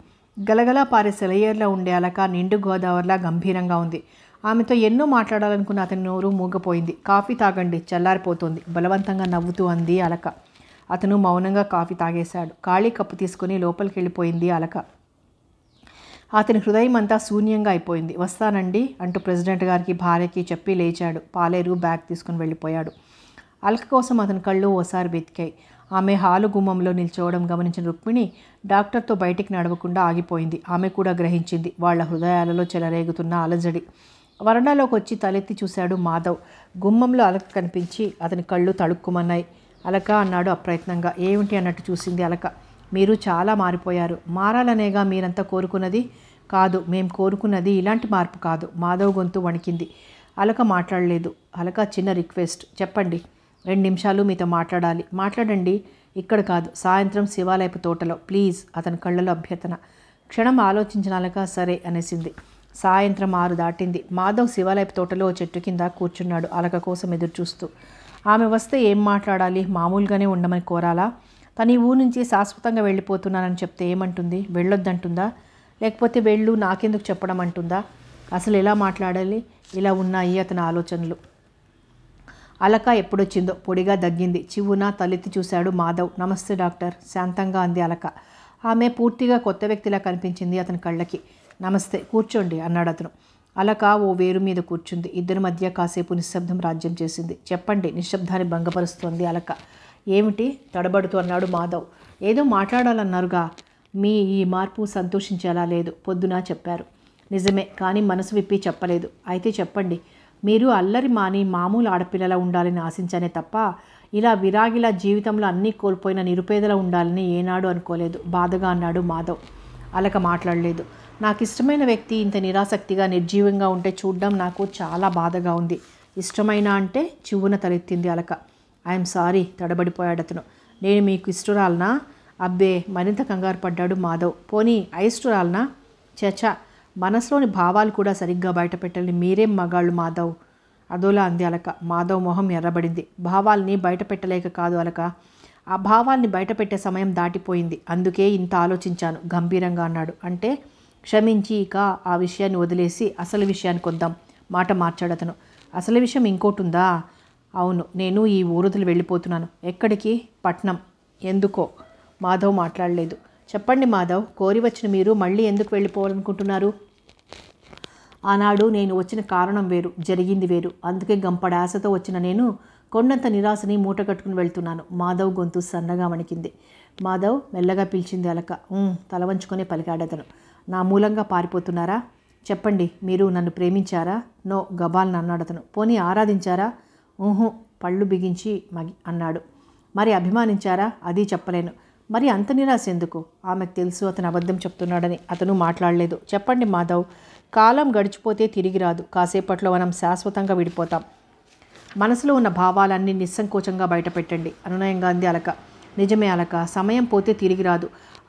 గలగలా పారే సెలయేర్లో ఉండే అలక నిండు గోదావరిలా గంభీరంగా ఉంది ఆమెతో ఎన్నో మాట్లాడాలనుకున్న అతని నోరు మూగపోయింది కాఫీ తాగండి చల్లారిపోతుంది బలవంతంగా నవ్వుతూ అంది అలక అతను మౌనంగా కాఫీ తాగేశాడు ఖాళీ కప్పు తీసుకుని లోపలికి వెళ్ళిపోయింది అలక అతని హృదయం అంతా శూన్యంగా అయిపోయింది వస్తానండి అంటూ ప్రెసిడెంట్ గారికి భార్యకి చెప్పి లేచాడు పాలేరు బ్యాగ్ తీసుకుని వెళ్ళిపోయాడు అలక కోసం అతని కళ్ళు ఓసారి వెతికాయి ఆమె హాలు గుమ్మంలో నిల్చోవడం గమనించిన రుక్మిణి డాక్టర్తో బయటికి నడవకుండా ఆగిపోయింది ఆమె కూడా గ్రహించింది వాళ్ల హృదయాలలో చెలరేగుతున్న అలజడి వరండాలోకి వచ్చి తలెత్తి చూశాడు మాధవ్ గుమ్మంలో అలక కనిపించి అతని కళ్ళు తడుక్కుమన్నాయి అలక అన్నాడు అప్రయత్నంగా ఏమిటి అన్నట్టు చూసింది అలక మీరు చాలా మారిపోయారు మారాలనేగా మీరంతా కోరుకున్నది కాదు మేం కోరుకున్నది ఇలాంటి మార్పు కాదు మాధవ్ గొంతు వణికింది అలక మాట్లాడలేదు అలక చిన్న రిక్వెస్ట్ చెప్పండి రెండు నిమిషాలు మీతో మాట్లాడాలి మాట్లాడండి ఇక్కడ కాదు సాయంత్రం శివాలయపు తోటలో ప్లీజ్ అతని కళ్ళలో అభ్యర్థన క్షణం ఆలోచించిన అలక సరే అనేసింది సాయంత్రం ఆరు దాటింది మాధవ్ శివాలయపు తోటలో చెట్టు కింద కూర్చున్నాడు అలక కోసం ఎదురుచూస్తూ ఆమె వస్తే ఏం మాట్లాడాలి మామూలుగానే ఉండమని కోరాలా తను ఈ ఊరు నుంచి శాశ్వతంగా వెళ్ళిపోతున్నానని చెప్తే ఏమంటుంది వెళ్ళొద్దంటుందా లేకపోతే వెళ్ళు నాకెందుకు చెప్పడం అంటుందా అసలు ఎలా మాట్లాడాలి ఇలా ఉన్నాయి అతని ఆలోచనలు అలక ఎప్పుడొచ్చిందో పొడిగా దగ్గింది చివున తలెత్తి చూశాడు మాధవ్ నమస్తే డాక్టర్ శాంతంగా అంది అలక ఆమె పూర్తిగా కొత్త వ్యక్తిలా కనిపించింది అతని కళ్ళకి నమస్తే కూర్చోండి అన్నాడు అతను అలక ఓ వేరు మీద కూర్చుంది ఇద్దరి మధ్య కాసేపు నిశ్శబ్దం రాజ్యం చేసింది చెప్పండి నిశ్శబ్దాన్ని భంగపరుస్తోంది అలక ఏమిటి తడబడుతూ అన్నాడు మాధవ్ ఏదో మాట్లాడాలన్నారుగా మీ ఈ మార్పు సంతోషించేలా లేదు పొద్దున చెప్పారు నిజమే కానీ మనసు విప్పి చెప్పలేదు అయితే చెప్పండి మీరు అల్లరి మాని మామూలు ఆడపిల్లలా ఉండాలని ఆశించనే తప్ప ఇలా విరాగిలా జీవితంలో అన్నీ కోల్పోయిన నిరుపేదలా ఉండాలని ఏనాడు అనుకోలేదు బాధగా అన్నాడు మాధవ్ అలక మాట్లాడలేదు నాకు ఇష్టమైన వ్యక్తి ఇంత నిరాసక్తిగా నిర్జీవంగా ఉంటే చూడడం నాకు చాలా బాధగా ఉంది ఇష్టమైన అంటే చివున తలెత్తింది అలక ఐఎమ్ సారీ తడబడిపోయాడు అతను నేను మీకు ఇష్టరాలనా అబ్బే మరింత కంగారు పడ్డాడు మాధవ్ పోనీ అయిష్టరాలనా చచా మనసులోని భావాలు కూడా సరిగ్గా బయటపెట్టని మీరేం మగాళ్ళు మాధవ్ అదోలా అంది అలక మాధవ్ మొహం ఎర్రబడింది భావాల్ని బయటపెట్టలేక కాదు అలక ఆ భావాల్ని బయటపెట్టే సమయం దాటిపోయింది అందుకే ఇంత ఆలోచించాను గంభీరంగా అన్నాడు అంటే క్షమించి ఇక ఆ విషయాన్ని వదిలేసి అసలు విషయానికి వద్దాం మాట మార్చాడు అతను అసలు విషయం ఇంకోటి ఉందా అవును నేను ఈ ఊరుదులు వెళ్ళిపోతున్నాను ఎక్కడికి పట్నం ఎందుకో మాధవ్ మాట్లాడలేదు చెప్పండి మాధవ్ కోరి వచ్చిన మీరు మళ్ళీ ఎందుకు వెళ్ళిపోవాలనుకుంటున్నారు ఆనాడు నేను వచ్చిన కారణం వేరు జరిగింది వేరు అందుకే గంపడ ఆశతో వచ్చిన నేను కొండంత నిరాశని మూట కట్టుకుని వెళ్తున్నాను మాధవ్ గొంతు సన్నగా వణికింది మాధవ్ మెల్లగా పిలిచింది అలక తల వంచుకొని పలికాడతను నా మూలంగా పారిపోతున్నారా చెప్పండి మీరు నన్ను ప్రేమించారా నో గబాల్ అన్నాడు అతను పోనీ ఆరాధించారా ఊహు పళ్ళు బిగించి మగి అన్నాడు మరి అభిమానించారా అది చెప్పలేను మరి అంత నిరాశ ఎందుకు ఆమెకు తెలుసు అతను అబద్ధం చెప్తున్నాడని అతను మాట్లాడలేదు చెప్పండి మాధవ్ కాలం గడిచిపోతే తిరిగి రాదు కాసేపట్లో మనం శాశ్వతంగా విడిపోతాం మనసులో ఉన్న భావాలన్నీ నిస్సంకోచంగా బయటపెట్టండి అనునయంగా అంది అలక నిజమే అలక సమయం పోతే తిరిగి రాదు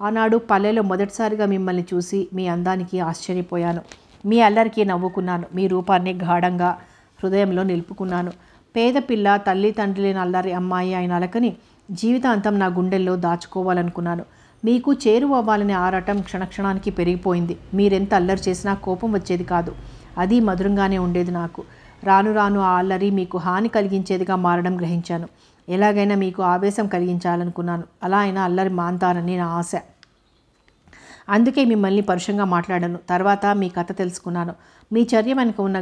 ఆనాడు పల్లెలో మొదటిసారిగా మిమ్మల్ని చూసి మీ అందానికి ఆశ్చర్యపోయాను మీ అల్లరికి నవ్వుకున్నాను మీ రూపాన్ని గాఢంగా హృదయంలో నిలుపుకున్నాను పేద పిల్ల తల్లి తండ్రి లేని అల్లరి అమ్మాయి అయిన అలకని జీవితాంతం నా గుండెల్లో దాచుకోవాలనుకున్నాను మీకు చేరువవ్వాలనే ఆరాటం క్షణక్షణానికి పెరిగిపోయింది మీరెంత అల్లరి చేసినా కోపం వచ్చేది కాదు అది మధురంగానే ఉండేది నాకు రాను రాను ఆ అల్లరి మీకు హాని కలిగించేదిగా మారడం గ్రహించాను ఎలాగైనా మీకు ఆవేశం కలిగించాలనుకున్నాను అలా అయినా అల్లరి మాంతానని నా ఆశ అందుకే మిమ్మల్ని పరుషంగా మాట్లాడాను తర్వాత మీ కథ తెలుసుకున్నాను మీ చర్య వెనుక ఉన్న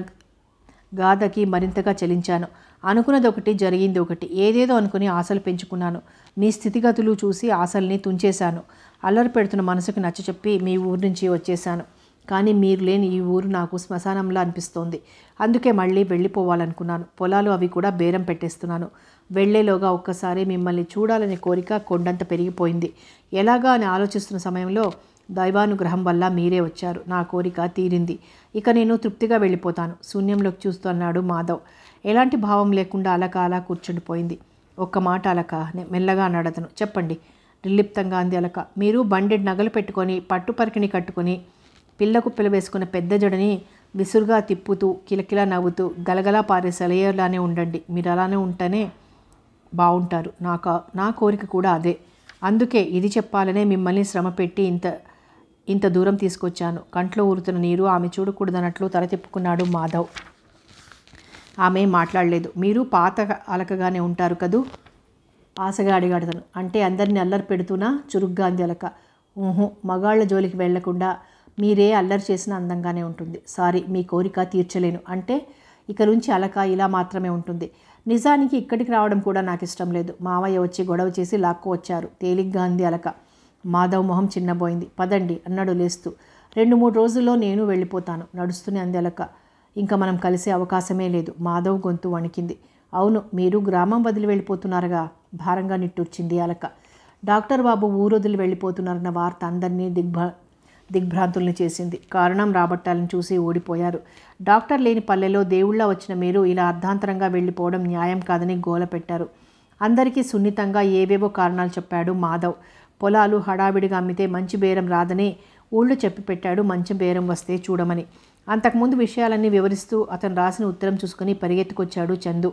గాథకి మరింతగా చెలించాను అనుకున్నది ఒకటి జరిగింది ఒకటి ఏదేదో అనుకుని ఆశలు పెంచుకున్నాను మీ స్థితిగతులు చూసి ఆశల్ని తుంచేశాను అల్లరి పెడుతున్న మనసుకు నచ్చ చెప్పి మీ ఊరు నుంచి వచ్చేశాను కానీ మీరు లేని ఈ ఊరు నాకు శ్మశానంలా అనిపిస్తోంది అందుకే మళ్ళీ వెళ్ళిపోవాలనుకున్నాను పొలాలు అవి కూడా బేరం పెట్టేస్తున్నాను వెళ్లేలోగా ఒక్కసారి మిమ్మల్ని చూడాలనే కోరిక కొండంత పెరిగిపోయింది ఎలాగా అని ఆలోచిస్తున్న సమయంలో దైవానుగ్రహం వల్ల మీరే వచ్చారు నా కోరిక తీరింది ఇక నేను తృప్తిగా వెళ్ళిపోతాను శూన్యంలోకి చూస్తూ అన్నాడు మాధవ్ ఎలాంటి భావం లేకుండా అలక అలా కూర్చుండిపోయింది ఒక్క మాట అలక మెల్లగా నడతను చెప్పండి నిర్లిప్తంగా అంది అలక మీరు బండెడ్ నగలు పెట్టుకొని పట్టు పరికిణి కట్టుకొని పిల్ల వేసుకున్న పెద్ద జడని విసురుగా తిప్పుతూ కిలకిలా నవ్వుతూ గలగలా పారే సెలయర్లానే ఉండండి మీరు అలానే ఉంటేనే బాగుంటారు నాకు నా కోరిక కూడా అదే అందుకే ఇది చెప్పాలనే మిమ్మల్ని శ్రమ పెట్టి ఇంత ఇంత దూరం తీసుకొచ్చాను కంట్లో ఊరుతున్న నీరు ఆమె చూడకూడదన్నట్లు తల తిప్పుకున్నాడు మాధవ్ ఆమె మాట్లాడలేదు మీరు పాత అలకగానే ఉంటారు కదూ ఆశగా అడిగాడు అంటే అందరిని అల్లరి పెడుతున్నా చురుగ్గా అంది అలక ఊహో మగాళ్ళ జోలికి వెళ్లకుండా మీరే అల్లరి చేసిన అందంగానే ఉంటుంది సారీ మీ కోరిక తీర్చలేను అంటే ఇక నుంచి అలక ఇలా మాత్రమే ఉంటుంది నిజానికి ఇక్కడికి రావడం కూడా నాకు ఇష్టం లేదు మావయ్య వచ్చి గొడవ చేసి లాక్కు వచ్చారు తేలిగ్గా అంది అలక మాధవ్ మొహం చిన్నబోయింది పదండి అన్నాడు లేస్తూ రెండు మూడు రోజుల్లో నేను వెళ్ళిపోతాను నడుస్తూనే అందెలక ఇంకా మనం కలిసే అవకాశమే లేదు మాధవ్ గొంతు వణికింది అవును మీరు గ్రామం వదిలి వెళ్ళిపోతున్నారుగా భారంగా నిట్టూర్చింది అలక డాక్టర్ బాబు ఊరు వదిలి వెళ్ళిపోతున్నారన్న వార్త అందరినీ దిగ్భ దిగ్భ్రాంతుల్ని చేసింది కారణం రాబట్టాలని చూసి ఓడిపోయారు డాక్టర్ లేని పల్లెలో దేవుళ్ళ వచ్చిన మీరు ఇలా అర్ధాంతరంగా వెళ్ళిపోవడం న్యాయం కాదని గోల పెట్టారు అందరికీ సున్నితంగా ఏవేవో కారణాలు చెప్పాడు మాధవ్ పొలాలు హడావిడిగా అమ్మితే మంచి బేరం రాదనే ఊళ్ళు చెప్పి పెట్టాడు మంచి బేరం వస్తే చూడమని అంతకుముందు విషయాలన్నీ వివరిస్తూ అతను రాసిన ఉత్తరం చూసుకుని పరిగెత్తుకొచ్చాడు చందు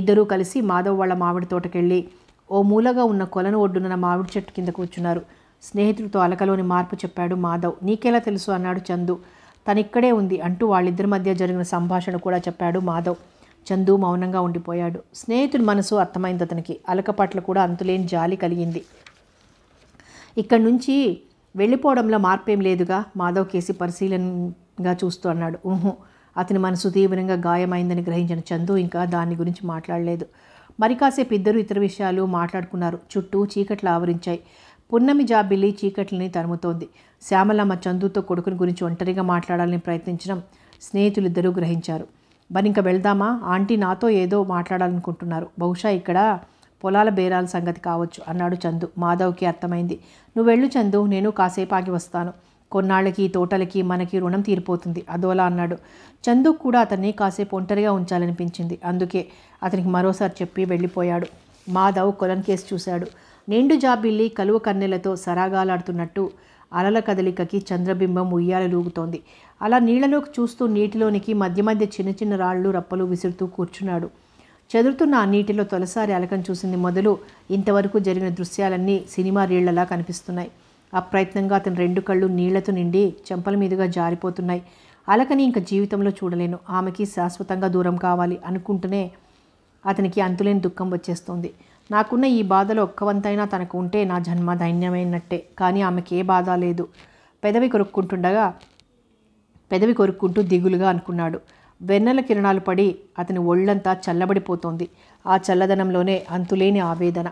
ఇద్దరూ కలిసి మాధవ్ వాళ్ళ మామిడి తోటకెళ్ళి ఓ మూలగా ఉన్న కొలను ఒడ్డున మామిడి చెట్టు కింద కూర్చున్నారు స్నేహితుడితో అలకలోని మార్పు చెప్పాడు మాధవ్ నీకెలా తెలుసు అన్నాడు చందు తనిక్కడే ఉంది అంటూ వాళ్ళిద్దరి మధ్య జరిగిన సంభాషణ కూడా చెప్పాడు మాధవ్ చందు మౌనంగా ఉండిపోయాడు స్నేహితుడి మనసు అర్థమైంది అతనికి అలక పట్ల కూడా అంతులేని జాలి కలిగింది ఇక్కడి నుంచి వెళ్ళిపోవడంలో మార్పేం లేదుగా మాధవ్ కేసి పరిశీలనగా చూస్తూ అన్నాడు ఊహు అతని మనసు తీవ్రంగా గాయమైందని గ్రహించిన చందు ఇంకా దాని గురించి మాట్లాడలేదు మరి కాసేపు ఇద్దరు ఇతర విషయాలు మాట్లాడుకున్నారు చుట్టూ చీకట్లు ఆవరించాయి పున్నమి జాబిల్లి చీకట్లని తరుముతోంది శ్యామలమ్మ చందుతో కొడుకుని గురించి ఒంటరిగా మాట్లాడాలని ప్రయత్నించడం స్నేహితులిద్దరూ గ్రహించారు మరి ఇంకా వెళ్దామా ఆంటీ నాతో ఏదో మాట్లాడాలనుకుంటున్నారు బహుశా ఇక్కడ పొలాల బేరాల సంగతి కావచ్చు అన్నాడు చందు మాధవ్కి అర్థమైంది నువ్వు వెళ్ళు చందు నేను కాసేపాకి వస్తాను కొన్నాళ్ళకి తోటలకి మనకి రుణం తీరిపోతుంది అదోలా అన్నాడు చందు కూడా అతన్ని కాసేపు ఒంటరిగా ఉంచాలనిపించింది అందుకే అతనికి మరోసారి చెప్పి వెళ్ళిపోయాడు మాధవ్ కొలన్ కేసు చూశాడు నిండు జాబిల్లి కలువ కన్నెలతో సరాగాలాడుతున్నట్టు అలల కదలికకి చంద్రబింబం ఉయ్యాలూగుతోంది అలా నీళ్లలోకి చూస్తూ నీటిలోనికి మధ్య మధ్య చిన్న చిన్న రాళ్ళు రప్పలు విసురుతూ కూర్చున్నాడు చెదురుతున్న ఆ నీటిలో తొలిసారి అలకం చూసింది మొదలు ఇంతవరకు జరిగిన దృశ్యాలన్నీ సినిమా రీళ్లలా కనిపిస్తున్నాయి అప్రయత్నంగా అతని రెండు కళ్ళు నీళ్లతో నిండి చెంపల మీదుగా జారిపోతున్నాయి అలకని ఇంకా జీవితంలో చూడలేను ఆమెకి శాశ్వతంగా దూరం కావాలి అనుకుంటూనే అతనికి అంతులేని దుఃఖం వచ్చేస్తుంది నాకున్న ఈ బాధలో ఒక్కవంతైనా తనకు ఉంటే నా జన్మ ధైన్యమైనట్టే కానీ ఆమెకి ఏ బాధ లేదు పెదవి కొరుక్కుంటుండగా పెదవి కొరుక్కుంటూ దిగులుగా అనుకున్నాడు వెన్నెల కిరణాలు పడి అతని ఒళ్ళంతా చల్లబడిపోతోంది ఆ చల్లదనంలోనే అంతులేని ఆవేదన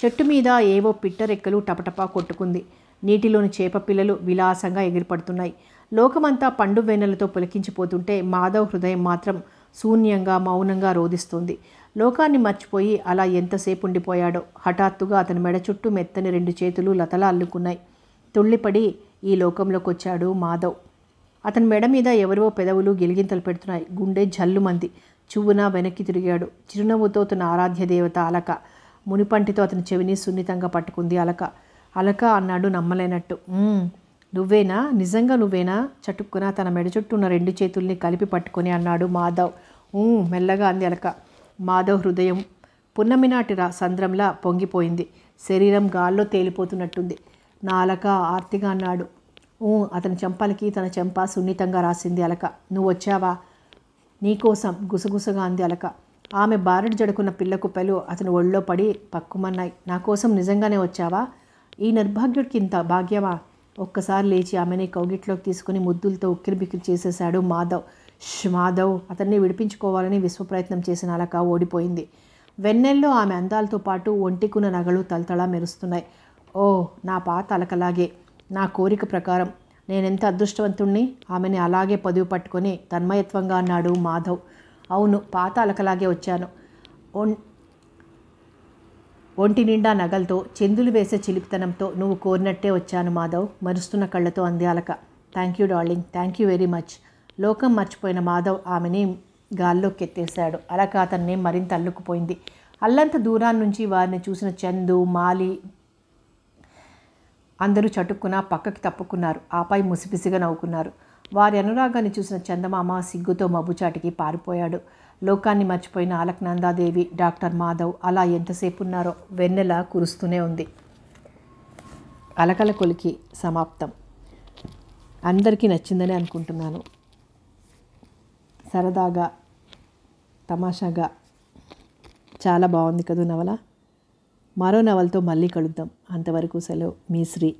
చెట్టు మీద ఏవో పిట్టరెక్కలు టపటపా కొట్టుకుంది నీటిలోని చేప పిల్లలు విలాసంగా ఎగిరిపడుతున్నాయి లోకమంతా పండు వెన్నెలతో పులకించిపోతుంటే మాధవ్ హృదయం మాత్రం శూన్యంగా మౌనంగా రోధిస్తుంది లోకాన్ని మర్చిపోయి అలా ఎంతసేపు ఉండిపోయాడో హఠాత్తుగా అతని మెడ చుట్టూ మెత్తని రెండు చేతులు లతలా అల్లుకున్నాయి తుళ్ళిపడి ఈ లోకంలోకి వచ్చాడు మాధవ్ అతని మెడ మీద ఎవరివో పెదవులు గిలిగింతలు పెడుతున్నాయి గుండె జల్లు మంది చువ్వున వెనక్కి తిరిగాడు చిరునవ్వుతో అతను ఆరాధ్య దేవత అలక మునిపంటితో అతని చెవిని సున్నితంగా పట్టుకుంది అలక అలక అన్నాడు నమ్మలేనట్టు నువ్వేనా నిజంగా నువ్వేనా చటుక్కున తన మెడ చుట్టూ ఉన్న రెండు చేతుల్ని కలిపి పట్టుకొని అన్నాడు మాధవ్ మెల్లగా అంది అలక మాధవ్ హృదయం పున్నమి నాటి సంద్రంలా పొంగిపోయింది శరీరం గాల్లో తేలిపోతున్నట్టుంది నా అలక ఆర్తిగా అన్నాడు అతని చంపాలకి తన చెంప సున్నితంగా రాసింది అలక నువ్వు వచ్చావా నీకోసం గుసగుసగా అంది అలక ఆమె బారెడు జడుకున్న పిల్ల కుప్పలు అతని ఒళ్ళో పడి పక్కుమన్నాయి నా కోసం నిజంగానే వచ్చావా ఈ నిర్భాగ్యుడికి ఇంత భాగ్యమా ఒక్కసారి లేచి ఆమెని కౌగిట్లోకి తీసుకుని ముద్దులతో బిక్కిరి చేసేశాడు మాధవ్ ష్ మాధవ్ అతన్ని విడిపించుకోవాలని విశ్వప్రయత్నం చేసిన అలక ఓడిపోయింది వెన్నెల్లో ఆమె అందాలతో పాటు ఒంటికున్న నగలు తలతళ మెరుస్తున్నాయి ఓ నా పాత అలకలాగే నా కోరిక ప్రకారం నేనెంత అదృష్టవంతుణ్ణి ఆమెని అలాగే పదువు పట్టుకొని తన్మయత్వంగా అన్నాడు మాధవ్ అవును పాత అలకలాగే వచ్చాను ఒంటి నిండా నగలతో చెందులు వేసే చిలిపితనంతో నువ్వు కోరినట్టే వచ్చాను మాధవ్ మరుస్తున్న కళ్ళతో అంది Alaka thank you darling thank you very much లోకం మర్చిపోయిన మాధవ్ ఆమెని గాల్లోకి ఎత్తేశాడు అలక అతన్ని మరింత అల్లుకుపోయింది అల్లంత దూరాన్నించి వారిని చూసిన చందు మాలి అందరూ చటుక్కున పక్కకి తప్పుకున్నారు ఆపై ముసిపిసిగా నవ్వుకున్నారు వారి అనురాగాన్ని చూసిన చందమామ సిగ్గుతో మబ్బుచాటికి పారిపోయాడు లోకాన్ని మర్చిపోయిన ఆలక్నందాదేవి డాక్టర్ మాధవ్ అలా ఎంతసేపు ఉన్నారో వెన్నెల కురుస్తూనే ఉంది అలకల కొలికి సమాప్తం అందరికీ నచ్చిందని అనుకుంటున్నాను సరదాగా తమాషాగా చాలా బాగుంది కదా నవల మరో నవలతో మళ్ళీ కలుద్దాం అంతవరకు సెలవు మీ శ్రీ